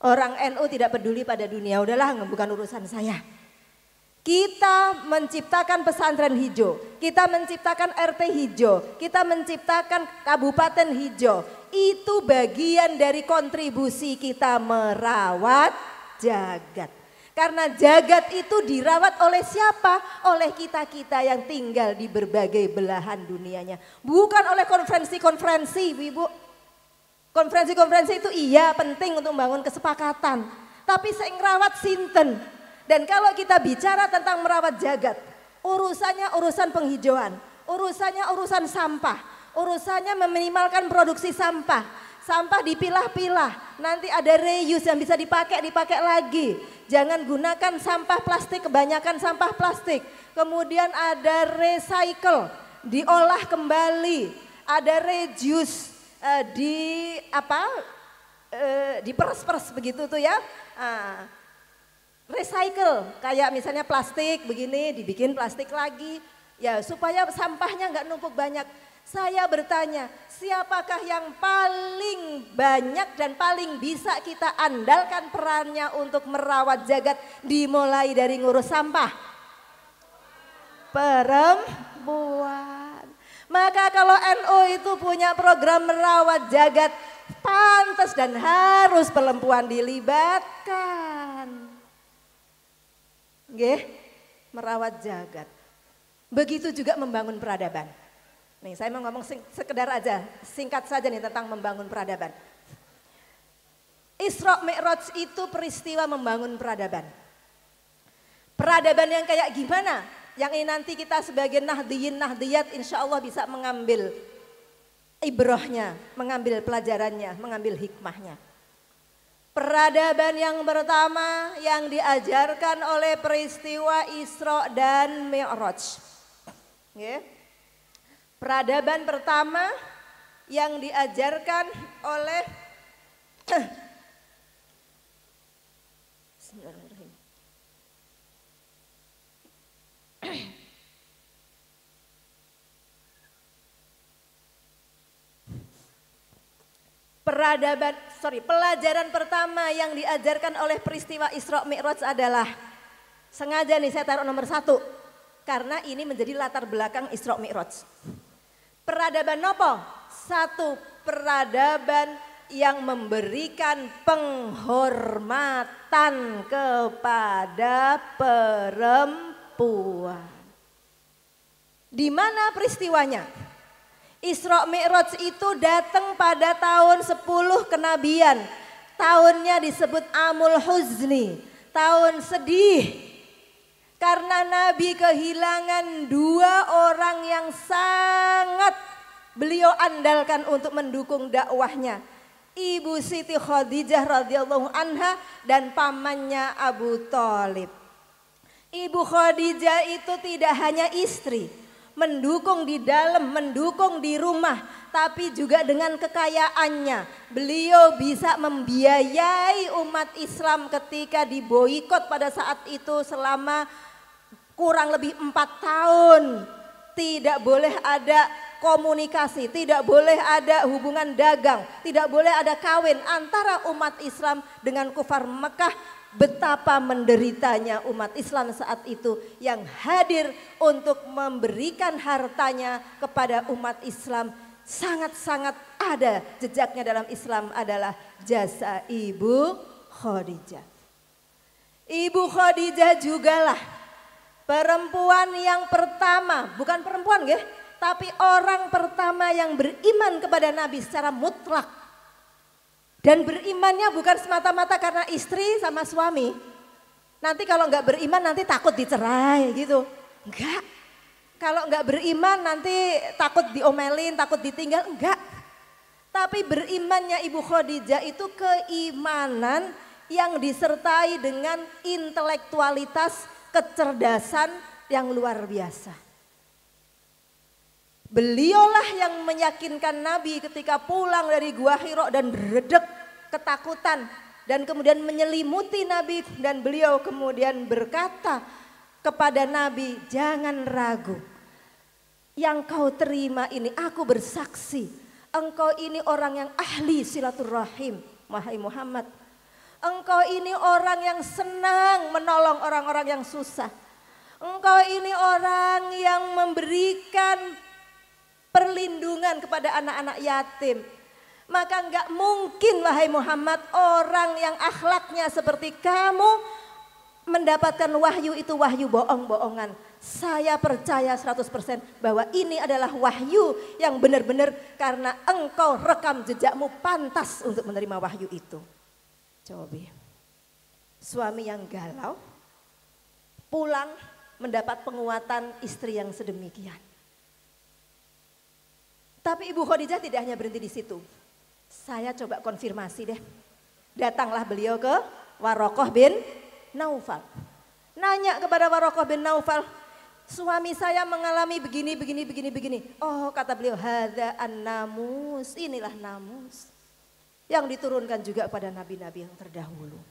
A: Orang NU tidak peduli pada dunia, udahlah bukan urusan saya. Kita menciptakan pesantren hijau, kita menciptakan RT hijau, kita menciptakan kabupaten hijau. Itu bagian dari kontribusi kita merawat jagat. Karena jagat itu dirawat oleh siapa? Oleh kita-kita yang tinggal di berbagai belahan dunianya. Bukan oleh konferensi-konferensi, Ibu. Konferensi-konferensi itu iya penting untuk membangun kesepakatan. Tapi saya ngerawat Sinten, dan kalau kita bicara tentang merawat jagat, urusannya urusan penghijauan, urusannya urusan sampah, urusannya meminimalkan produksi sampah. Sampah dipilah-pilah, nanti ada reuse yang bisa dipakai, dipakai lagi. Jangan gunakan sampah plastik, kebanyakan sampah plastik. Kemudian ada recycle, diolah kembali, ada reduce uh, eh, di apa? Uh, diperes-peres begitu tuh ya. Uh, recycle kayak misalnya plastik begini dibikin plastik lagi ya supaya sampahnya nggak numpuk banyak saya bertanya siapakah yang paling banyak dan paling bisa kita andalkan perannya untuk merawat jagat dimulai dari ngurus sampah perempuan maka kalau NU itu punya program merawat jagat pantas dan harus perempuan dilibatkan nggih, merawat jagat. Begitu juga membangun peradaban. Nih, saya mau ngomong sing, sekedar aja, singkat saja nih tentang membangun peradaban. Isra Mi'raj itu peristiwa membangun peradaban. Peradaban yang kayak gimana? Yang ini nanti kita sebagai nahdiyin nahdiyat insya Allah bisa mengambil ibrohnya mengambil pelajarannya, mengambil hikmahnya. Peradaban yang pertama yang diajarkan oleh peristiwa Isra dan Mi'raj. Peradaban pertama yang diajarkan oleh *clears throat* Peradaban sorry, pelajaran pertama yang diajarkan oleh peristiwa Isra Mi'raj adalah sengaja nih saya taruh nomor satu karena ini menjadi latar belakang Isra Mi'raj. Peradaban nopo? Satu peradaban yang memberikan penghormatan kepada perempuan. Di mana peristiwanya? Isra Mi'raj itu datang pada tahun 10 kenabian. Tahunnya disebut Amul Huzni, tahun sedih. Karena Nabi kehilangan dua orang yang sangat beliau andalkan untuk mendukung dakwahnya. Ibu Siti Khadijah radhiyallahu anha dan pamannya Abu Talib. Ibu Khadijah itu tidak hanya istri, mendukung di dalam, mendukung di rumah, tapi juga dengan kekayaannya. Beliau bisa membiayai umat Islam ketika diboikot pada saat itu selama kurang lebih empat tahun. Tidak boleh ada komunikasi, tidak boleh ada hubungan dagang, tidak boleh ada kawin antara umat Islam dengan kufar Mekah betapa menderitanya umat Islam saat itu yang hadir untuk memberikan hartanya kepada umat Islam sangat-sangat ada jejaknya dalam Islam adalah jasa Ibu Khadijah. Ibu Khadijah juga lah perempuan yang pertama, bukan perempuan ya, tapi orang pertama yang beriman kepada Nabi secara mutlak dan berimannya bukan semata-mata karena istri sama suami. Nanti kalau nggak beriman nanti takut dicerai gitu. Enggak. Kalau nggak beriman nanti takut diomelin, takut ditinggal. Enggak. Tapi berimannya Ibu Khadijah itu keimanan yang disertai dengan intelektualitas, kecerdasan yang luar biasa. Beliaulah yang meyakinkan Nabi ketika pulang dari Gua Hiro dan redek ketakutan dan kemudian menyelimuti Nabi dan beliau kemudian berkata kepada Nabi, "Jangan ragu. Yang kau terima ini aku bersaksi. Engkau ini orang yang ahli silaturahim, wahai Muhammad. Engkau ini orang yang senang menolong orang-orang yang susah." Engkau ini orang yang memberikan perlindungan kepada anak-anak yatim. Maka enggak mungkin wahai Muhammad orang yang akhlaknya seperti kamu mendapatkan wahyu itu wahyu bohong-bohongan. Saya percaya 100% bahwa ini adalah wahyu yang benar-benar karena engkau rekam jejakmu pantas untuk menerima wahyu itu. Coba. Suami yang galau pulang mendapat penguatan istri yang sedemikian tapi Ibu Khadijah tidak hanya berhenti di situ. Saya coba konfirmasi deh. Datanglah beliau ke Warokoh bin Naufal. Nanya kepada Warokoh bin Naufal, suami saya mengalami begini, begini, begini, begini. Oh kata beliau, hadha an namus, inilah namus. Yang diturunkan juga pada nabi-nabi yang terdahulu.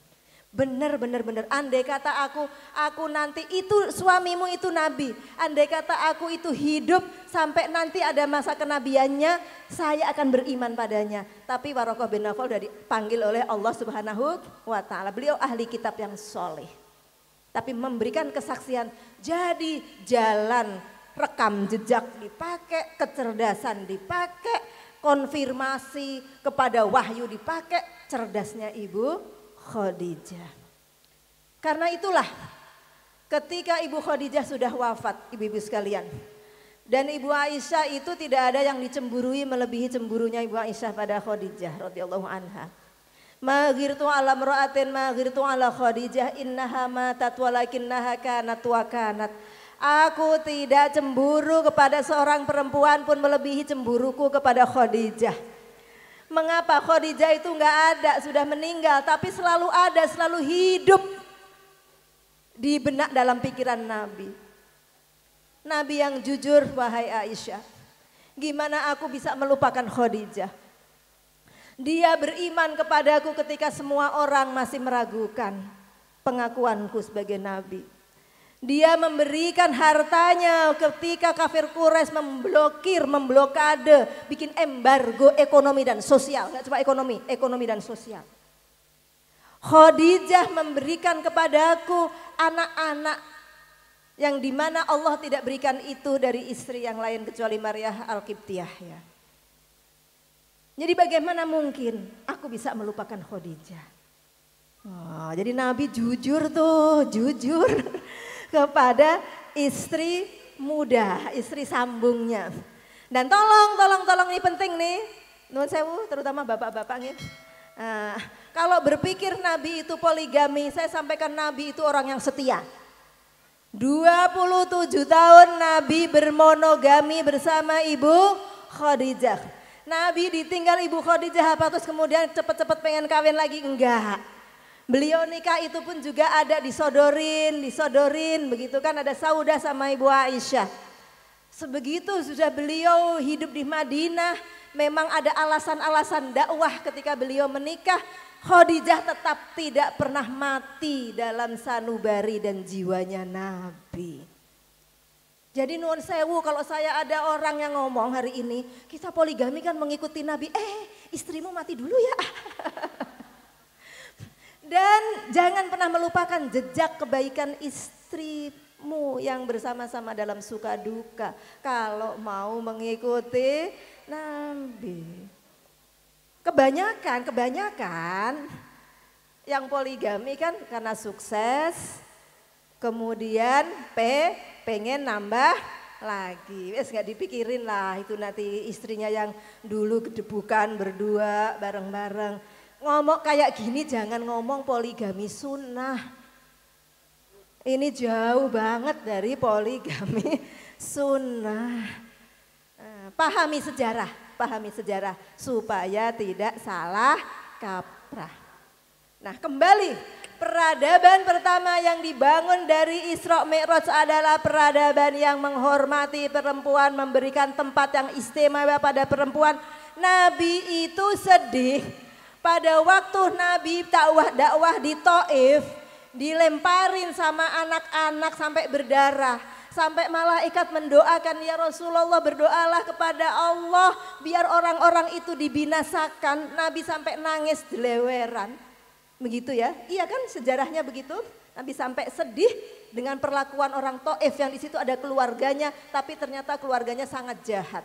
A: Benar, benar, benar. Andai kata aku, aku nanti itu suamimu itu nabi. Andai kata aku itu hidup sampai nanti ada masa kenabiannya, saya akan beriman padanya. Tapi Warokoh bin Nawfal sudah dipanggil oleh Allah Subhanahu wa taala. Beliau ahli kitab yang soleh. Tapi memberikan kesaksian, jadi jalan rekam jejak dipakai, kecerdasan dipakai, konfirmasi kepada wahyu dipakai, cerdasnya ibu Khadijah. Karena itulah ketika Ibu Khadijah sudah wafat, ibu-ibu sekalian. Dan Ibu Aisyah itu tidak ada yang dicemburui melebihi cemburunya Ibu Aisyah pada Khadijah radhiyallahu anha. Maghirtu ala mra'atin maghirtu ala Khadijah innaha matat walakinnaha kanat wa kanat. Aku tidak cemburu kepada seorang perempuan pun melebihi cemburuku kepada Khadijah. Mengapa Khadijah itu enggak ada, sudah meninggal, tapi selalu ada, selalu hidup di benak dalam pikiran Nabi. Nabi yang jujur, wahai Aisyah, gimana aku bisa melupakan Khadijah? Dia beriman kepadaku ketika semua orang masih meragukan pengakuanku sebagai Nabi. Dia memberikan hartanya ketika kafir Quraisy memblokir, memblokade, bikin embargo ekonomi dan sosial. Gak cuma ekonomi, ekonomi dan sosial. Khadijah memberikan kepadaku anak-anak yang dimana Allah tidak berikan itu dari istri yang lain kecuali Maria al Kibtiyah. ya. Jadi bagaimana mungkin aku bisa melupakan Khadijah? Oh, jadi Nabi jujur tuh, jujur kepada istri muda, istri sambungnya. Dan tolong, tolong, tolong ini penting nih. nuan sewu, terutama bapak-bapak nih. Nah, kalau berpikir Nabi itu poligami, saya sampaikan Nabi itu orang yang setia. 27 tahun Nabi bermonogami bersama ibu Khadijah. Nabi ditinggal ibu Khadijah apa terus kemudian cepat-cepat pengen kawin lagi? Enggak. Beliau nikah itu pun juga ada disodorin, disodorin begitu kan ada Saudah sama Ibu Aisyah. Sebegitu sudah beliau hidup di Madinah, memang ada alasan-alasan dakwah ketika beliau menikah. Khadijah tetap tidak pernah mati dalam sanubari dan jiwanya Nabi. Jadi nuon sewu kalau saya ada orang yang ngomong hari ini, kita poligami kan mengikuti Nabi, eh istrimu mati dulu ya. *laughs* Dan jangan pernah melupakan jejak kebaikan istrimu yang bersama-sama dalam suka duka. Kalau mau mengikuti Nabi. Kebanyakan, kebanyakan yang poligami kan karena sukses, kemudian P pengen nambah lagi. Wes gak dipikirin lah itu nanti istrinya yang dulu kedebukan berdua bareng-bareng ngomong kayak gini jangan ngomong poligami sunnah. Ini jauh banget dari poligami *laughs* sunnah. Eh, pahami sejarah, pahami sejarah supaya tidak salah kaprah. Nah kembali peradaban pertama yang dibangun dari Isra Mi'raj adalah peradaban yang menghormati perempuan, memberikan tempat yang istimewa pada perempuan. Nabi itu sedih pada waktu Nabi dakwah dakwah di Taif dilemparin sama anak-anak sampai berdarah. Sampai malaikat mendoakan ya Rasulullah berdoalah kepada Allah biar orang-orang itu dibinasakan. Nabi sampai nangis deleweran. Begitu ya? Iya kan sejarahnya begitu? Nabi sampai sedih dengan perlakuan orang Taif yang di situ ada keluarganya tapi ternyata keluarganya sangat jahat.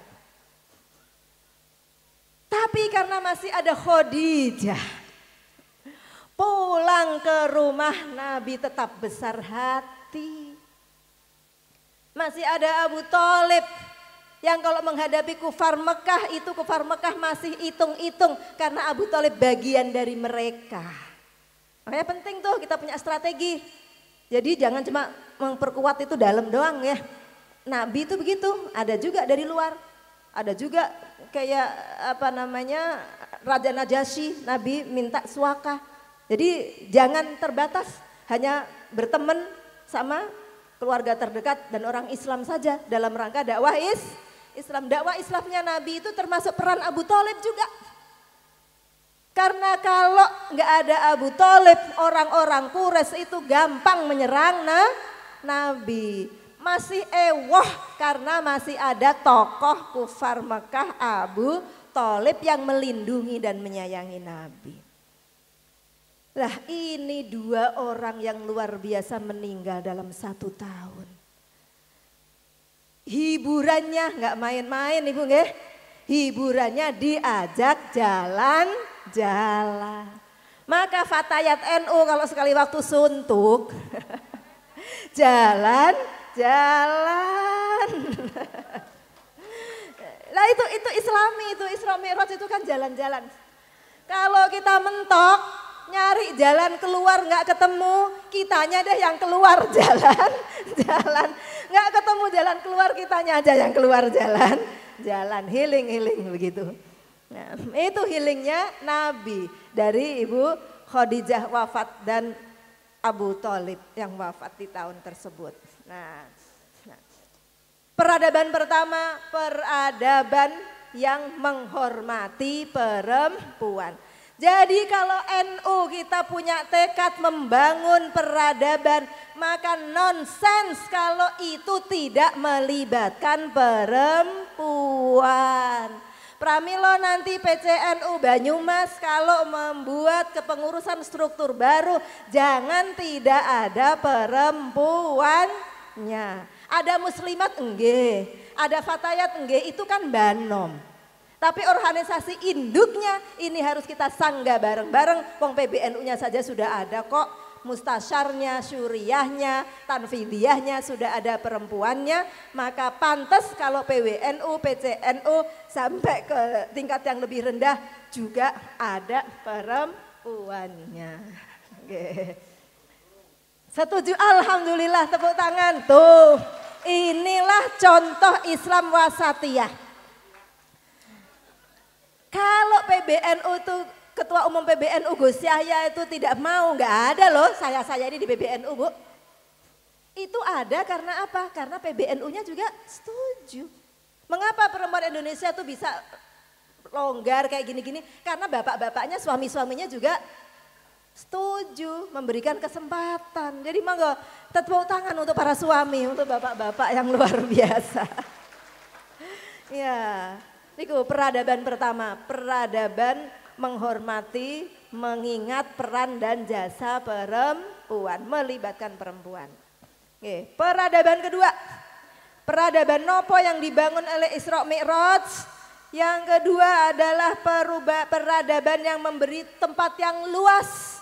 A: Tapi karena masih ada Khadijah. Pulang ke rumah Nabi tetap besar hati. Masih ada Abu Talib yang kalau menghadapi kufar Mekah itu kufar Mekah masih hitung-hitung karena Abu Talib bagian dari mereka. Makanya penting tuh kita punya strategi. Jadi jangan cuma memperkuat itu dalam doang ya. Nabi itu begitu, ada juga dari luar. Ada juga kayak apa namanya Raja Najasyi Nabi minta suaka. Jadi jangan terbatas hanya berteman sama keluarga terdekat dan orang Islam saja dalam rangka dakwah is Islam. Dakwah Islamnya Nabi itu termasuk peran Abu Talib juga. Karena kalau nggak ada Abu Talib, orang-orang kures itu gampang menyerang nah, Nabi masih ewoh karena masih ada tokoh kufar Mekah Abu Talib yang melindungi dan menyayangi Nabi. Lah ini dua orang yang luar biasa meninggal dalam satu tahun. Hiburannya nggak main-main ibu nge. Hiburannya diajak jalan-jalan. Maka Fatayat NU kalau sekali waktu suntuk *laughs* jalan jalan. Nah itu itu Islami, itu Isra Mi'raj itu kan jalan-jalan. Kalau kita mentok, nyari jalan keluar nggak ketemu, kitanya deh yang keluar *laughs* jalan, jalan. Nggak ketemu jalan keluar, kitanya aja yang keluar jalan, jalan. Healing, healing begitu. Nah, itu healingnya Nabi dari Ibu Khadijah wafat dan Abu Talib yang wafat di tahun tersebut. Nah, Peradaban pertama, peradaban yang menghormati perempuan. Jadi kalau NU kita punya tekad membangun peradaban, maka nonsens kalau itu tidak melibatkan perempuan. Pramilo nanti PCNU Banyumas kalau membuat kepengurusan struktur baru jangan tidak ada perempuan tempatnya. Ada muslimat enggak, ada fatayat enggak, itu kan banom. Tapi organisasi induknya ini harus kita sangga bareng-bareng. Wong PBNU-nya saja sudah ada kok. Mustasyarnya, syuriahnya, tanfidiyahnya sudah ada perempuannya. Maka pantas kalau PWNU, PCNU sampai ke tingkat yang lebih rendah juga ada perempuannya. Okay. Setuju, Alhamdulillah tepuk tangan. Tuh, inilah contoh Islam wasatiyah. Kalau PBNU itu ketua umum PBNU Gus Yahya itu tidak mau, nggak ada loh saya-saya ini di PBNU Bu. Itu ada karena apa? Karena PBNU-nya juga setuju. Mengapa perempuan Indonesia itu bisa longgar kayak gini-gini? Karena bapak-bapaknya, suami-suaminya juga Setuju, memberikan kesempatan. Jadi monggo tepuk tangan untuk para suami, untuk bapak-bapak yang luar *laughs* biasa. ya, niku peradaban pertama, peradaban menghormati, mengingat peran dan jasa perempuan, melibatkan perempuan. Oke, peradaban kedua, peradaban nopo yang dibangun oleh Isra Mi'raj yang kedua adalah perubah peradaban yang memberi tempat yang luas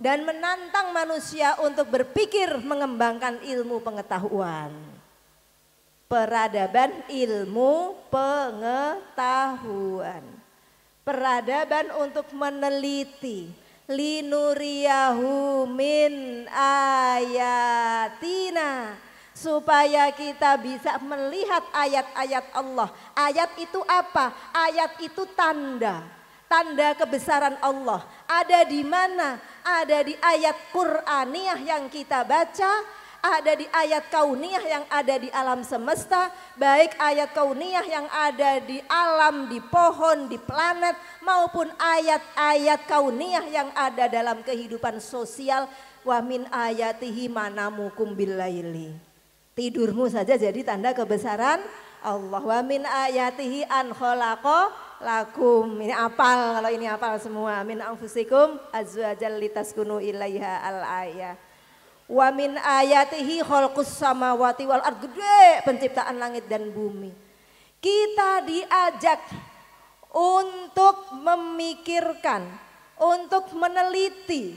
A: dan menantang manusia untuk berpikir mengembangkan ilmu pengetahuan. Peradaban ilmu pengetahuan. Peradaban untuk meneliti. Linuriyahu min ayatina supaya kita bisa melihat ayat-ayat Allah. Ayat itu apa? Ayat itu tanda tanda kebesaran Allah. Ada di mana? Ada di ayat Qur'aniyah yang kita baca, ada di ayat kauniyah yang ada di alam semesta, baik ayat kauniyah yang ada di alam, di pohon, di planet, maupun ayat-ayat kauniyah yang ada dalam kehidupan sosial. Wa min ayatihi manamu billaili. Tidurmu saja jadi tanda kebesaran Allah. Wa ayatihi an lakum. Ini apal kalau ini apal semua. Min anfusikum azwajal litaskunu ilaiha al Aya. Wa min ayatihi khalqus samawati wal ard. Gede penciptaan langit dan bumi. Kita diajak untuk memikirkan, untuk meneliti,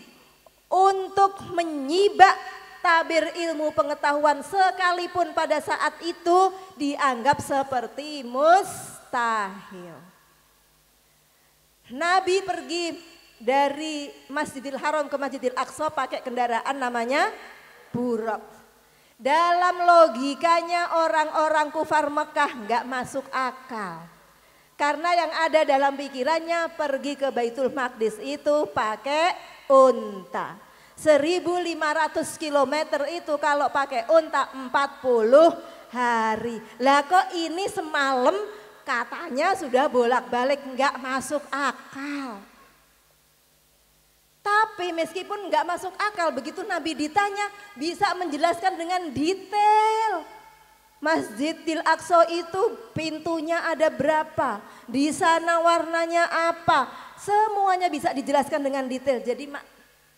A: untuk menyibak tabir ilmu pengetahuan sekalipun pada saat itu dianggap seperti mustahil. Nabi pergi dari Masjidil Haram ke Masjidil Aqsa pakai kendaraan namanya burak. Dalam logikanya orang-orang kufar Mekah nggak masuk akal. Karena yang ada dalam pikirannya pergi ke Baitul Maqdis itu pakai unta. 1500 km itu kalau pakai unta 40 hari. Lah kok ini semalam katanya sudah bolak-balik nggak masuk akal. Tapi meskipun nggak masuk akal, begitu Nabi ditanya bisa menjelaskan dengan detail. Masjidil Aqsa itu pintunya ada berapa, di sana warnanya apa, semuanya bisa dijelaskan dengan detail. Jadi mak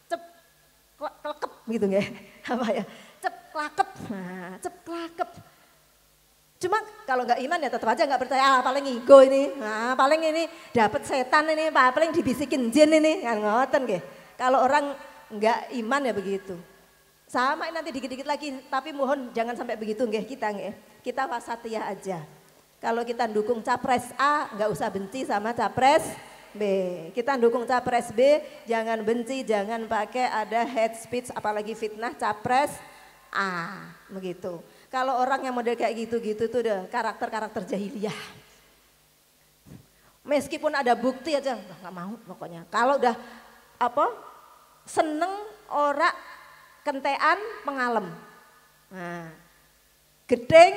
A: cep klakep gitu nggak? *laughs* Apa ya? Cep klakep, nah, cep klakep. Cuma kalau nggak iman ya tetap aja nggak percaya, ah, paling ego ini, ah, paling ini dapat setan ini, paling dibisikin jin ini, kan ngoten ke. Kalau orang nggak iman ya begitu. Sama nanti dikit-dikit lagi, tapi mohon jangan sampai begitu nggih kita nggih. Kita wasatiyah aja. Kalau kita dukung capres A, nggak usah benci sama capres B. Kita dukung capres B, jangan benci, jangan pakai ada head speech apalagi fitnah capres A begitu. Kalau orang yang model kayak gitu-gitu tuh udah karakter-karakter jahiliyah. Meskipun ada bukti aja nggak mau pokoknya. Kalau udah apa seneng ora kentean pengalem, Nah, gedeng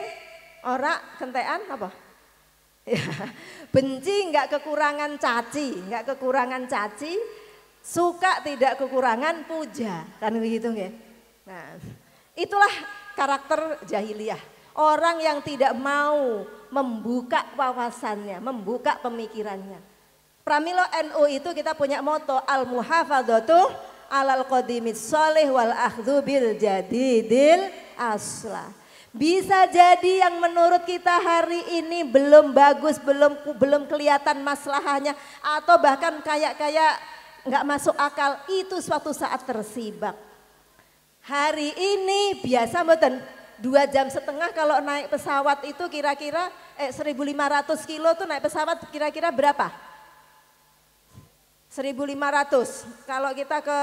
A: ora kentean apa? Ya, *laughs* benci nggak kekurangan caci, nggak kekurangan caci, suka tidak kekurangan puja, kan begitu ya. Nah, itulah karakter jahiliyah. Orang yang tidak mau membuka wawasannya, membuka pemikirannya. Pramilo NU itu kita punya moto al-muhafadzatu alal qadimis soleh wal akhdhu bil jadidil aslah. Bisa jadi yang menurut kita hari ini belum bagus, belum belum kelihatan masalahnya atau bahkan kayak kayak nggak masuk akal itu suatu saat tersibak. Hari ini biasa mboten dua jam setengah kalau naik pesawat itu kira-kira eh 1500 kilo tuh naik pesawat kira-kira berapa? 1500. Kalau kita ke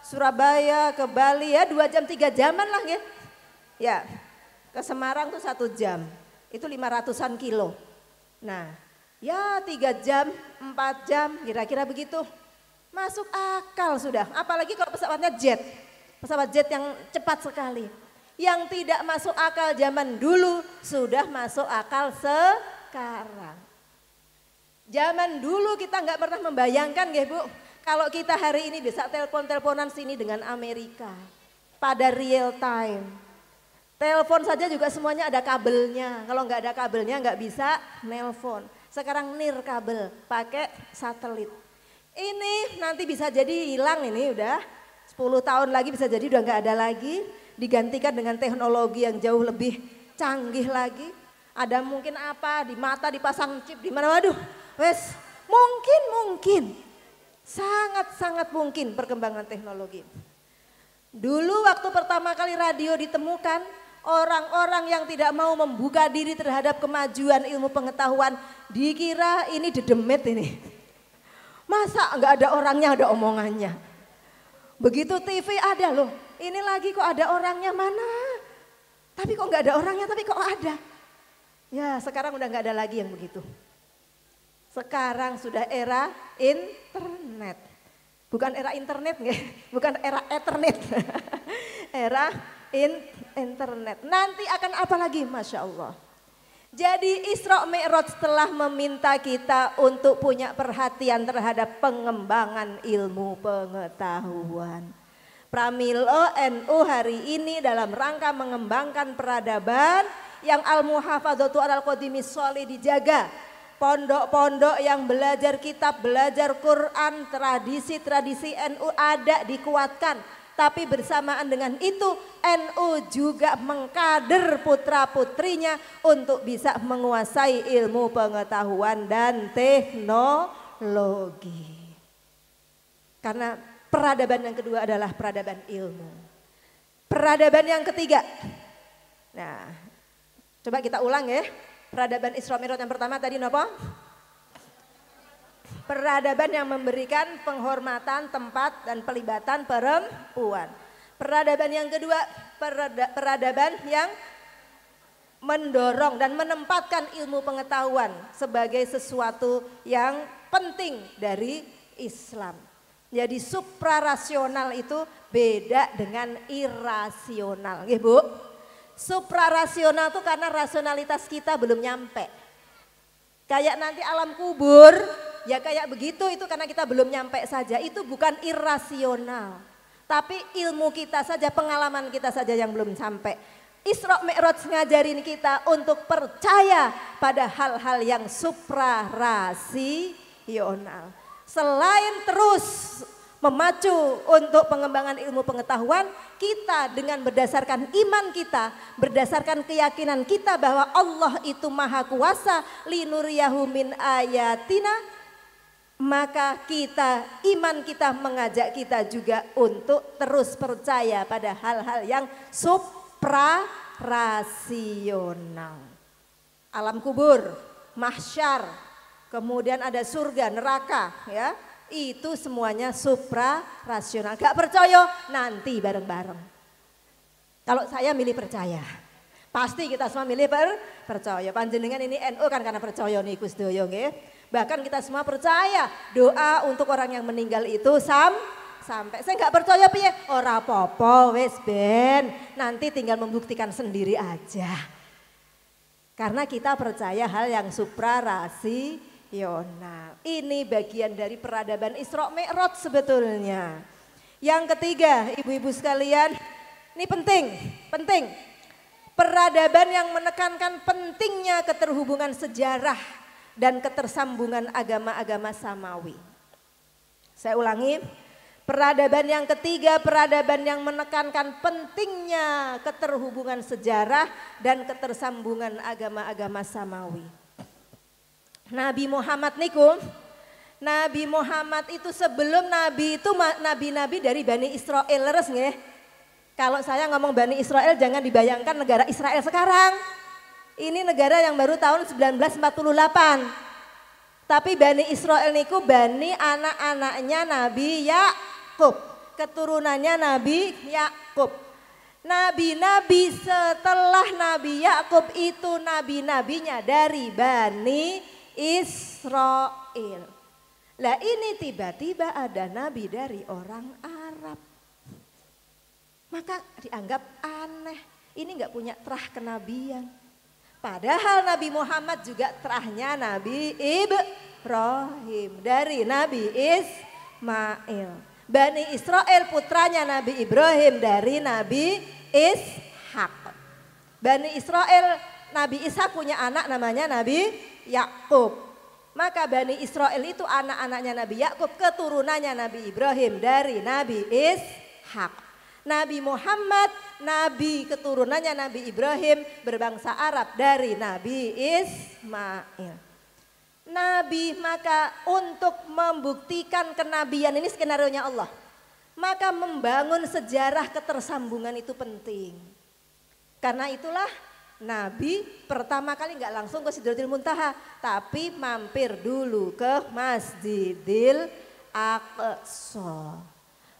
A: Surabaya, ke Bali ya dua jam tiga jaman lah ya. Ya, ke Semarang tuh satu jam, itu 500-an kilo. Nah, ya tiga jam, empat jam, kira-kira begitu. Masuk akal sudah, apalagi kalau pesawatnya jet pesawat jet yang cepat sekali. Yang tidak masuk akal zaman dulu sudah masuk akal sekarang. Zaman dulu kita nggak pernah membayangkan ya Bu, kalau kita hari ini bisa telepon-teleponan sini dengan Amerika pada real time. Telepon saja juga semuanya ada kabelnya. Kalau nggak ada kabelnya nggak bisa nelpon. Sekarang nir kabel pakai satelit. Ini nanti bisa jadi hilang ini udah 10 tahun lagi bisa jadi udah nggak ada lagi, digantikan dengan teknologi yang jauh lebih canggih lagi. Ada mungkin apa di mata dipasang chip di mana waduh, wes mungkin mungkin. Sangat-sangat mungkin perkembangan teknologi. Dulu waktu pertama kali radio ditemukan, orang-orang yang tidak mau membuka diri terhadap kemajuan ilmu pengetahuan dikira ini dedemit ini. Masa nggak ada orangnya, ada omongannya. Begitu TV ada loh, ini lagi kok ada orangnya mana? Tapi kok nggak ada orangnya, tapi kok ada? Ya sekarang udah nggak ada lagi yang begitu. Sekarang sudah era internet. Bukan era internet, *laughs* bukan era ethernet. *laughs* era in internet. Nanti akan apa lagi? Masya Allah. Jadi Isra Mi'raj telah meminta kita untuk punya perhatian terhadap pengembangan ilmu pengetahuan. Pramilo NU hari ini dalam rangka mengembangkan peradaban yang al-muhafadzatu al qadimi soleh dijaga. Pondok-pondok yang belajar kitab, belajar Quran, tradisi-tradisi NU ada dikuatkan tapi bersamaan dengan itu NU juga mengkader putra-putrinya untuk bisa menguasai ilmu pengetahuan dan teknologi. Karena peradaban yang kedua adalah peradaban ilmu. Peradaban yang ketiga. Nah, coba kita ulang ya. Peradaban Isra Mi'raj yang pertama tadi nopo? Peradaban yang memberikan penghormatan tempat dan pelibatan perempuan. Peradaban yang kedua, peradaban yang mendorong dan menempatkan ilmu pengetahuan sebagai sesuatu yang penting dari Islam. Jadi suprarasional itu beda dengan irasional, ya Bu. Suprarasional itu karena rasionalitas kita belum nyampe. Kayak nanti alam kubur ya kayak begitu itu karena kita belum nyampe saja. Itu bukan irasional. Tapi ilmu kita saja, pengalaman kita saja yang belum sampai. Isra Mi'raj ngajarin kita untuk percaya pada hal-hal yang rasional. Selain terus memacu untuk pengembangan ilmu pengetahuan, kita dengan berdasarkan iman kita, berdasarkan keyakinan kita bahwa Allah itu maha kuasa, linuriyahu min ayatina, maka kita iman kita mengajak kita juga untuk terus percaya pada hal-hal yang suprarasional. Alam kubur, mahsyar, kemudian ada surga, neraka, ya. Itu semuanya suprarasional. Gak percaya nanti bareng-bareng. Kalau saya milih percaya. Pasti kita semua milih per percaya. Panjenengan ini NU kan karena percaya nih Gus Doyo nggih. Bahkan kita semua percaya doa untuk orang yang meninggal itu sam sampai saya nggak percaya piye ora popo wes ben nanti tinggal membuktikan sendiri aja karena kita percaya hal yang supra rasi yonal ini bagian dari peradaban Isra Mi'raj sebetulnya yang ketiga ibu-ibu sekalian ini penting penting peradaban yang menekankan pentingnya keterhubungan sejarah dan ketersambungan agama-agama samawi. Saya ulangi, peradaban yang ketiga, peradaban yang menekankan pentingnya keterhubungan sejarah dan ketersambungan agama-agama samawi. Nabi Muhammad niku, Nabi Muhammad itu sebelum Nabi itu nabi-nabi dari Bani Israel leres nggih. Kalau saya ngomong Bani Israel jangan dibayangkan negara Israel sekarang. Ini negara yang baru tahun 1948. Tapi Bani Israel niku Bani anak-anaknya Nabi Yakub, keturunannya Nabi Yakub. Nabi-nabi setelah Nabi Yakub itu nabi-nabinya dari Bani Israel. Lah ini tiba-tiba ada nabi dari orang Arab. Maka dianggap aneh, ini enggak punya terah kenabian. Padahal Nabi Muhammad juga terahnya Nabi Ibrahim dari Nabi Ismail. Bani Israel putranya Nabi Ibrahim dari Nabi Ishak. Bani Israel Nabi Ishak punya anak namanya Nabi Yakub. Maka Bani Israel itu anak-anaknya Nabi Yakub, keturunannya Nabi Ibrahim dari Nabi Ishak. Nabi Muhammad, Nabi keturunannya Nabi Ibrahim berbangsa Arab dari Nabi Ismail. Nabi maka untuk membuktikan kenabian ini skenario nya Allah. Maka membangun sejarah ketersambungan itu penting. Karena itulah Nabi pertama kali nggak langsung ke Sidratul Muntaha, tapi mampir dulu ke Masjidil Aqsa.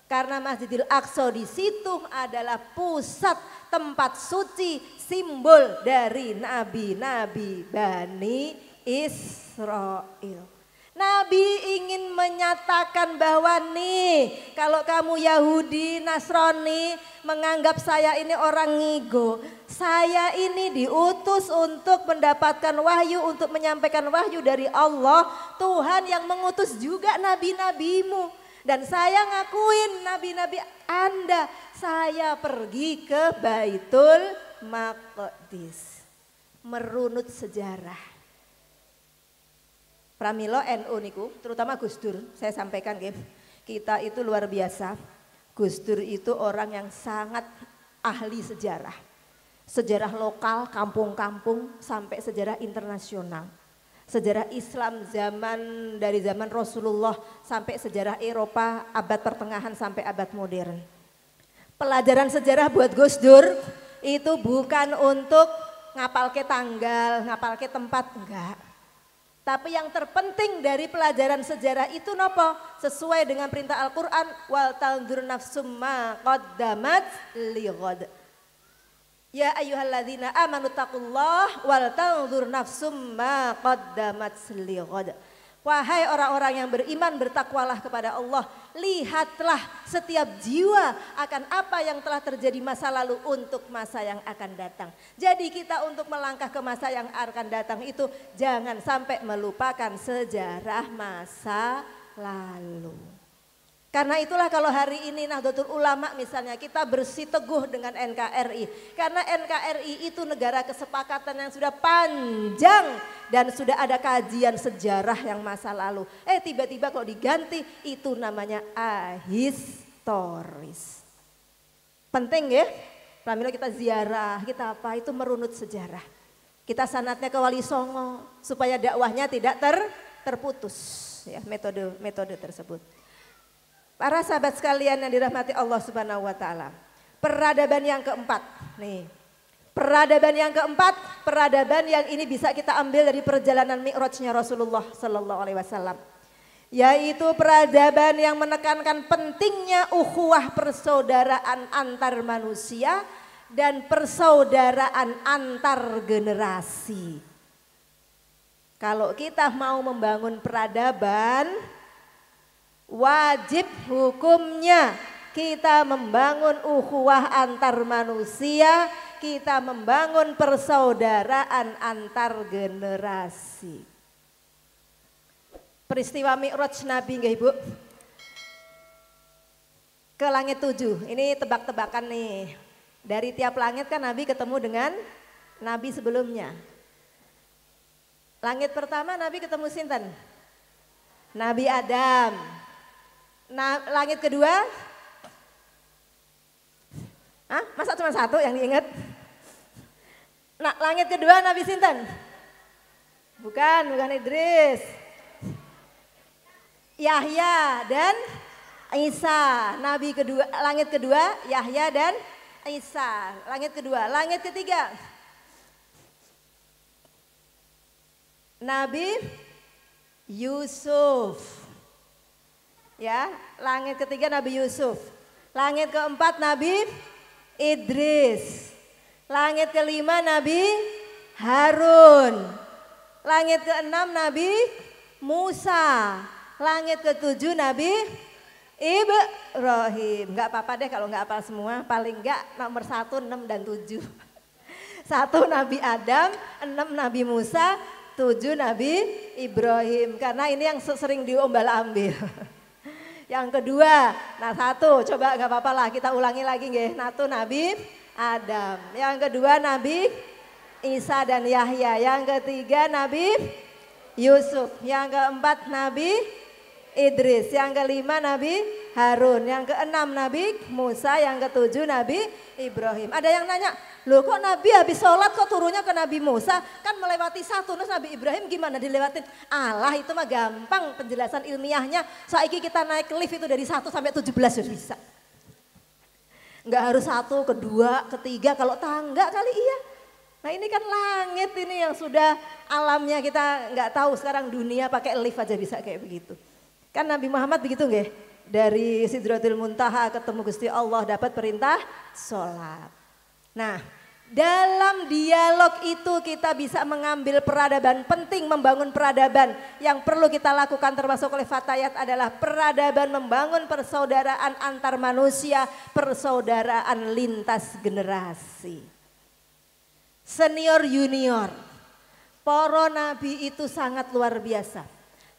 A: Karena Masjidil Aqsa di situ adalah pusat tempat suci simbol dari nabi-nabi Bani Israel. Nabi ingin menyatakan bahwa nih kalau kamu Yahudi, Nasrani menganggap saya ini orang ngigo. Saya ini diutus untuk mendapatkan wahyu, untuk menyampaikan wahyu dari Allah. Tuhan yang mengutus juga nabi-nabimu. Dan saya ngakuin nabi-nabi Anda, saya pergi ke Baitul Maqdis. Merunut sejarah. Pramilo NU niku, terutama Gus Dur, saya sampaikan ke Kita itu luar biasa. Gus Dur itu orang yang sangat ahli sejarah. Sejarah lokal, kampung-kampung, sampai sejarah internasional sejarah Islam zaman dari zaman Rasulullah sampai sejarah Eropa abad pertengahan sampai abad modern. Pelajaran sejarah buat Gus Dur itu bukan untuk ngapal ke tanggal, ngapal ke tempat, enggak. Tapi yang terpenting dari pelajaran sejarah itu nopo sesuai dengan perintah Al-Quran wal tanzur nafsumma qaddamat liqad Ya ayyuhalladzina amanu taqullah wal tanzur nafsum ma qaddamat lighad. Wahai orang-orang yang beriman bertakwalah kepada Allah, lihatlah setiap jiwa akan apa yang telah terjadi masa lalu untuk masa yang akan datang. Jadi kita untuk melangkah ke masa yang akan datang itu jangan sampai melupakan sejarah masa lalu. Karena itulah kalau hari ini Nahdlatul Ulama misalnya kita bersih teguh dengan NKRI. Karena NKRI itu negara kesepakatan yang sudah panjang dan sudah ada kajian sejarah yang masa lalu. Eh tiba-tiba kalau diganti itu namanya ahistoris. Penting ya? Pramila kita ziarah, kita apa itu merunut sejarah. Kita sanatnya ke Wali Songo supaya dakwahnya tidak ter terputus ya metode metode tersebut. Para sahabat sekalian yang dirahmati Allah Subhanahu wa taala. Peradaban yang keempat. Nih. Peradaban yang keempat, peradaban yang ini bisa kita ambil dari perjalanan Mi'rajnya Rasulullah sallallahu alaihi wasallam. Yaitu peradaban yang menekankan pentingnya ukhuwah persaudaraan antar manusia dan persaudaraan antar generasi. Kalau kita mau membangun peradaban, wajib hukumnya kita membangun ukhuwah antar manusia, kita membangun persaudaraan antar generasi. Peristiwa Mi'raj Nabi nggih Ibu? Ke langit tujuh, ini tebak-tebakan nih. Dari tiap langit kan Nabi ketemu dengan Nabi sebelumnya. Langit pertama Nabi ketemu Sinten? Nabi Adam. Nah, langit kedua. Hah? Masa cuma satu yang diingat? Nah, langit kedua Nabi Sinten? Bukan, bukan Idris. Yahya dan Isa. Nabi kedua, langit kedua Yahya dan Isa. Langit kedua, langit ketiga. Nabi Yusuf. Ya, langit ketiga Nabi Yusuf. Langit keempat Nabi Idris. Langit kelima Nabi Harun. Langit keenam Nabi Musa. Langit ketujuh Nabi Ibrahim. Enggak apa-apa deh kalau enggak apa semua. Paling enggak nomor satu, enam dan tujuh. *laughs* Satu Nabi Adam, enam Nabi Musa, tujuh Nabi Ibrahim. Karena ini yang sering diombal ambil. *laughs* Yang kedua, nah satu, coba nggak apa-apa lah kita ulangi lagi Nah Natu Nabi Adam. Yang kedua Nabi Isa dan Yahya. Yang ketiga Nabi Yusuf. Yang keempat Nabi Idris. Yang kelima Nabi Harun. Yang keenam Nabi Musa. Yang ketujuh Nabi Ibrahim. Ada yang nanya, Loh kok Nabi habis sholat kok turunnya ke Nabi Musa? Kan melewati satu, terus Nabi Ibrahim gimana dilewatin? Allah itu mah gampang penjelasan ilmiahnya. Saiki kita naik lift itu dari satu sampai tujuh belas sudah bisa. Enggak harus satu, kedua, ketiga, kalau tangga kali iya. Nah ini kan langit ini yang sudah alamnya kita nggak tahu sekarang dunia pakai lift aja bisa kayak begitu. Kan Nabi Muhammad begitu enggak Dari Sidratul Muntaha ketemu Gusti Allah dapat perintah sholat. Nah dalam dialog itu kita bisa mengambil peradaban penting membangun peradaban yang perlu kita lakukan termasuk oleh Fatayat adalah peradaban membangun persaudaraan antar manusia, persaudaraan lintas generasi. Senior junior, poro nabi itu sangat luar biasa.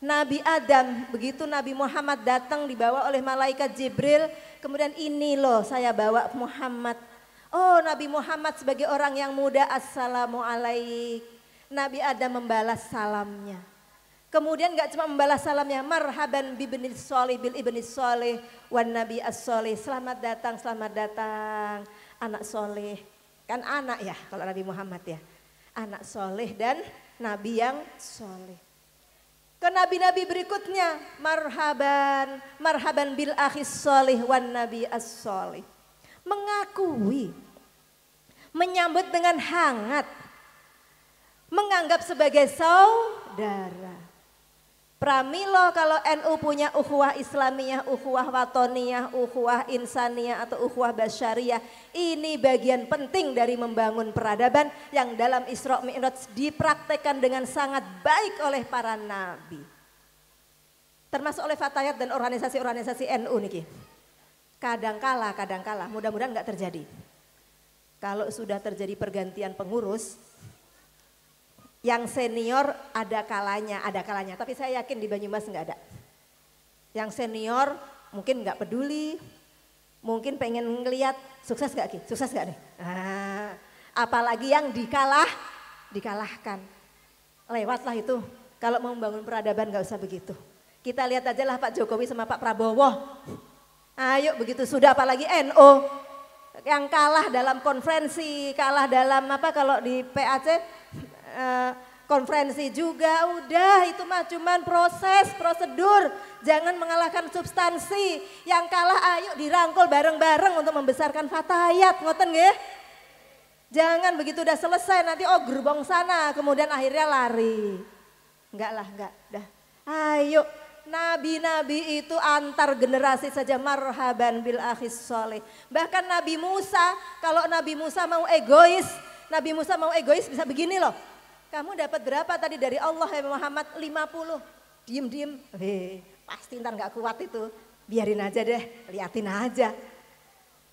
A: Nabi Adam, begitu Nabi Muhammad datang dibawa oleh malaikat Jibril, kemudian ini loh saya bawa Muhammad Oh Nabi Muhammad sebagai orang yang muda Assalamualaik Nabi Adam membalas salamnya. Kemudian gak cuma membalas salamnya, marhaban bibni soleh bil ibni soleh wan nabi as soleh. Selamat datang, selamat datang anak soleh. Kan anak ya kalau Nabi Muhammad ya. Anak soleh dan nabi yang soleh. Ke nabi-nabi berikutnya, marhaban, marhaban bil akhis soleh wan nabi as soleh mengakui, menyambut dengan hangat, menganggap sebagai saudara. Pramilo kalau NU punya uhuah Islamiyah, uhuah Watoniyah, uhuah Insaniyah atau uhuah Basyariah. Ini bagian penting dari membangun peradaban yang dalam Isra Mi'raj dipraktekkan dengan sangat baik oleh para nabi. Termasuk oleh Fatayat dan organisasi-organisasi NU niki kadang-kala. mudah-mudahan nggak terjadi. Kalau sudah terjadi pergantian pengurus, yang senior ada kalanya, ada kalanya. Tapi saya yakin di Banyumas nggak ada. Yang senior mungkin nggak peduli, mungkin pengen ngeliat sukses nggak Ki, sukses nggak nih. Ah, apalagi yang dikalah, dikalahkan. Lewatlah itu. Kalau mau membangun peradaban nggak usah begitu. Kita lihat aja lah Pak Jokowi sama Pak Prabowo Ayo begitu sudah apalagi NO yang kalah dalam konferensi, kalah dalam apa kalau di PAC eh, konferensi juga udah itu mah cuman proses, prosedur. Jangan mengalahkan substansi. Yang kalah ayo dirangkul bareng-bareng untuk membesarkan fatayat, ngoten nggih? Jangan begitu udah selesai nanti oh gerbong sana kemudian akhirnya lari. Enggak lah, enggak. Dah. Ayo Nabi-nabi itu antar generasi saja marhaban bil akhis soleh. Bahkan Nabi Musa, kalau Nabi Musa mau egois, Nabi Musa mau egois bisa begini loh. Kamu dapat berapa tadi dari Allah ya Muhammad? 50. Diem-diem, pasti ntar gak kuat itu. Biarin aja deh, liatin aja.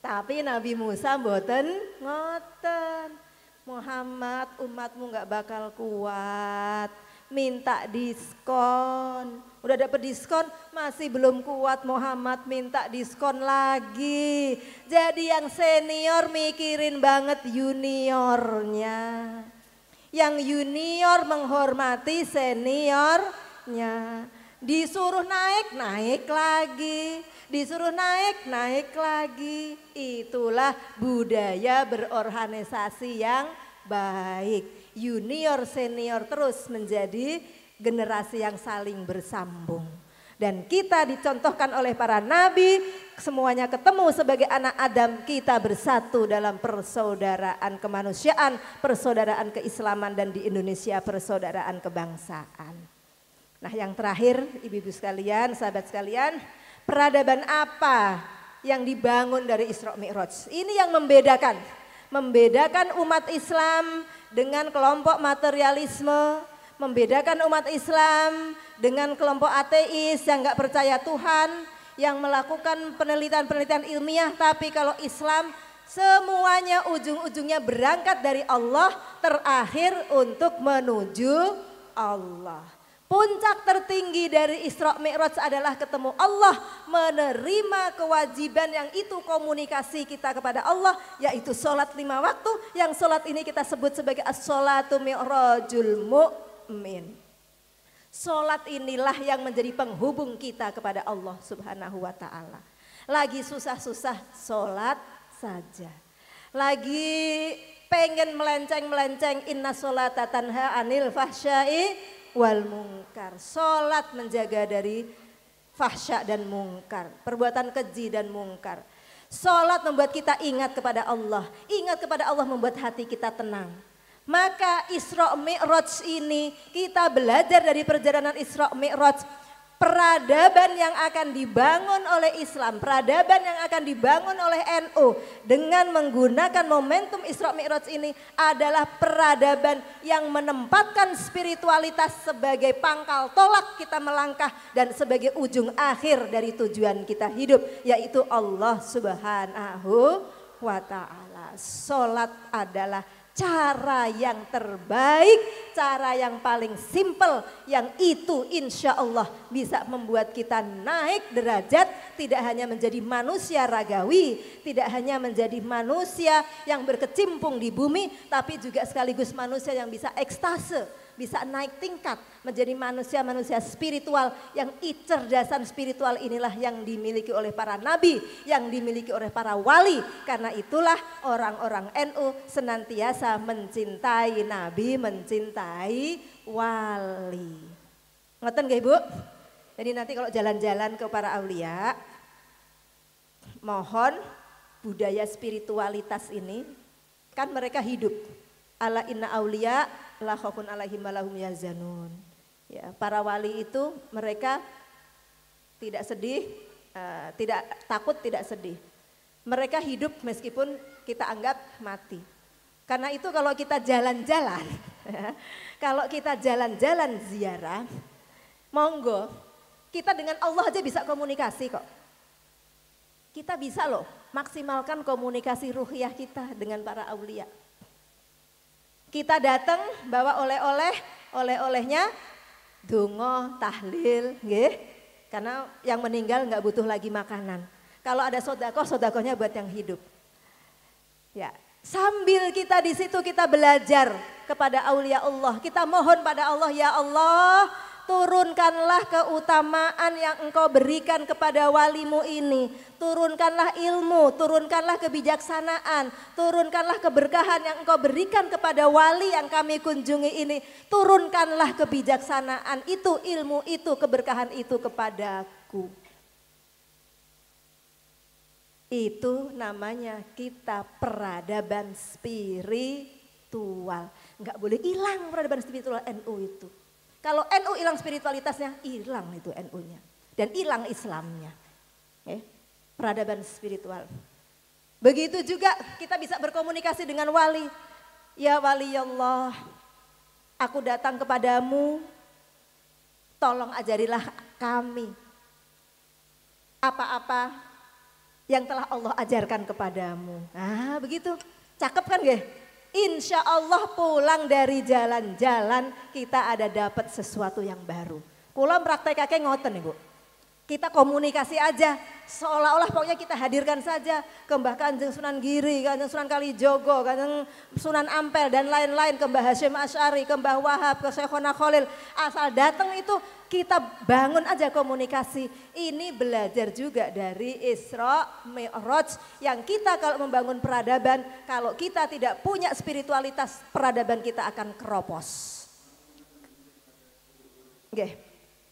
A: Tapi Nabi Musa boten ngoten. Muhammad umatmu gak bakal kuat minta diskon. Udah dapat diskon masih belum kuat Muhammad minta diskon lagi. Jadi yang senior mikirin banget juniornya. Yang junior menghormati seniornya. Disuruh naik, naik lagi. Disuruh naik, naik lagi. Itulah budaya berorganisasi yang baik junior senior terus menjadi generasi yang saling bersambung. Dan kita dicontohkan oleh para nabi, semuanya ketemu sebagai anak Adam, kita bersatu dalam persaudaraan kemanusiaan, persaudaraan keislaman, dan di Indonesia persaudaraan kebangsaan. Nah yang terakhir, ibu-ibu sekalian, sahabat sekalian, peradaban apa yang dibangun dari Isra Mi'raj? Ini yang membedakan, membedakan umat Islam dengan kelompok materialisme, membedakan umat Islam dengan kelompok ateis yang nggak percaya Tuhan, yang melakukan penelitian-penelitian ilmiah, tapi kalau Islam semuanya ujung-ujungnya berangkat dari Allah, terakhir untuk menuju Allah. Puncak tertinggi dari Isra Mi'raj adalah ketemu Allah, menerima kewajiban yang itu komunikasi kita kepada Allah, yaitu sholat lima waktu, yang sholat ini kita sebut sebagai as-sholatu mi'rajul mu'min. Sholat inilah yang menjadi penghubung kita kepada Allah subhanahu wa ta'ala. Lagi susah-susah, sholat saja. Lagi pengen melenceng-melenceng, inna sholatatanha ha'anil anil wal mungkar. Salat menjaga dari fahsya dan mungkar, perbuatan keji dan mungkar. Salat membuat kita ingat kepada Allah, ingat kepada Allah membuat hati kita tenang. Maka Isra Mi'raj ini kita belajar dari perjalanan Isra Mi'raj peradaban yang akan dibangun oleh Islam, peradaban yang akan dibangun oleh NU dengan menggunakan momentum Isra Mi'raj ini adalah peradaban yang menempatkan spiritualitas sebagai pangkal tolak kita melangkah dan sebagai ujung akhir dari tujuan kita hidup yaitu Allah Subhanahu wa taala. Salat adalah cara yang terbaik, cara yang paling simple, yang itu insya Allah bisa membuat kita naik derajat, tidak hanya menjadi manusia ragawi, tidak hanya menjadi manusia yang berkecimpung di bumi, tapi juga sekaligus manusia yang bisa ekstase, bisa naik tingkat, menjadi manusia-manusia spiritual yang kecerdasan spiritual inilah yang dimiliki oleh para nabi, yang dimiliki oleh para wali. Karena itulah orang-orang NU senantiasa mencintai nabi, mencintai wali. Ngoten gak ibu? Jadi nanti kalau jalan-jalan ke para aulia mohon budaya spiritualitas ini kan mereka hidup. Ala inna aulia la khaufun alaihim wa lahum yazanun. Ya, para wali itu mereka tidak sedih, eh, tidak takut, tidak sedih. Mereka hidup meskipun kita anggap mati. Karena itu kalau kita jalan-jalan, *laughs* kalau kita jalan-jalan ziarah, monggo kita dengan Allah aja bisa komunikasi kok. Kita bisa loh maksimalkan komunikasi ruhiah kita dengan para aulia. Kita datang bawa oleh-oleh, oleh-olehnya Dungo, tahlil, nggih. Karena yang meninggal nggak butuh lagi makanan. Kalau ada sodako, sodakonya buat yang hidup. Ya, sambil kita di situ kita belajar kepada aulia Allah. Kita mohon pada Allah, ya Allah, turunkanlah keutamaan yang engkau berikan kepada walimu ini. Turunkanlah ilmu, turunkanlah kebijaksanaan, turunkanlah keberkahan yang engkau berikan kepada wali yang kami kunjungi ini. Turunkanlah kebijaksanaan itu, ilmu itu, keberkahan itu kepadaku. Itu namanya kita peradaban spiritual. Enggak boleh hilang peradaban spiritual NU itu. Kalau NU hilang spiritualitasnya, hilang itu NU-nya. Dan hilang Islamnya. Eh, peradaban spiritual. Begitu juga kita bisa berkomunikasi dengan wali. Ya wali Ya Allah, aku datang kepadamu, tolong ajarilah kami apa-apa yang telah Allah ajarkan kepadamu. Ah, begitu. Cakep kan, gak? Insya Allah pulang dari jalan-jalan kita ada dapat sesuatu yang baru. Kulo praktek kakek ngoten nih bu. Kita komunikasi aja, seolah-olah pokoknya kita hadirkan saja ke Mbah Sunan Giri, Kanjeng Sunan Kalijogo, Kanjeng Sunan Ampel dan lain-lain ke Mbah Hashim Asyari, ke Wahab, ke Syekhona Khalil. Asal datang itu kita bangun aja komunikasi. Ini belajar juga dari Isra Mi'raj yang kita kalau membangun peradaban, kalau kita tidak punya spiritualitas, peradaban kita akan keropos. Oke. Okay.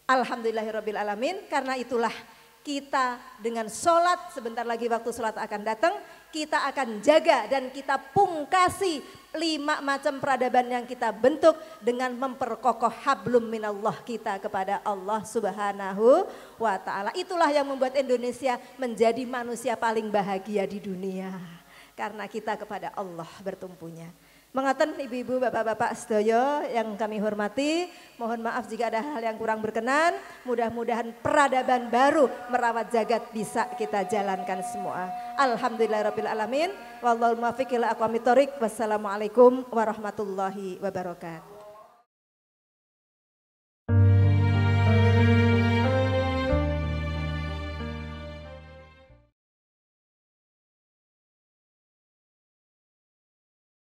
A: Alhamdulillahirrabbilalamin karena itulah kita dengan sholat sebentar lagi waktu sholat akan datang kita akan jaga dan kita pungkasi lima macam peradaban yang kita bentuk dengan memperkokoh hablum minallah kita kepada Allah subhanahu wa ta'ala itulah yang membuat Indonesia menjadi manusia paling bahagia di dunia karena kita kepada Allah bertumpunya Mengatakan ibu-ibu, bapak-bapak sedoyo yang kami hormati, mohon maaf jika ada hal yang kurang berkenan. Mudah-mudahan peradaban baru merawat jagat bisa kita jalankan semua. Alhamdulillahirrahmanirrahim. alamin. Wallahul ila Wassalamualaikum warahmatullahi wabarakatuh.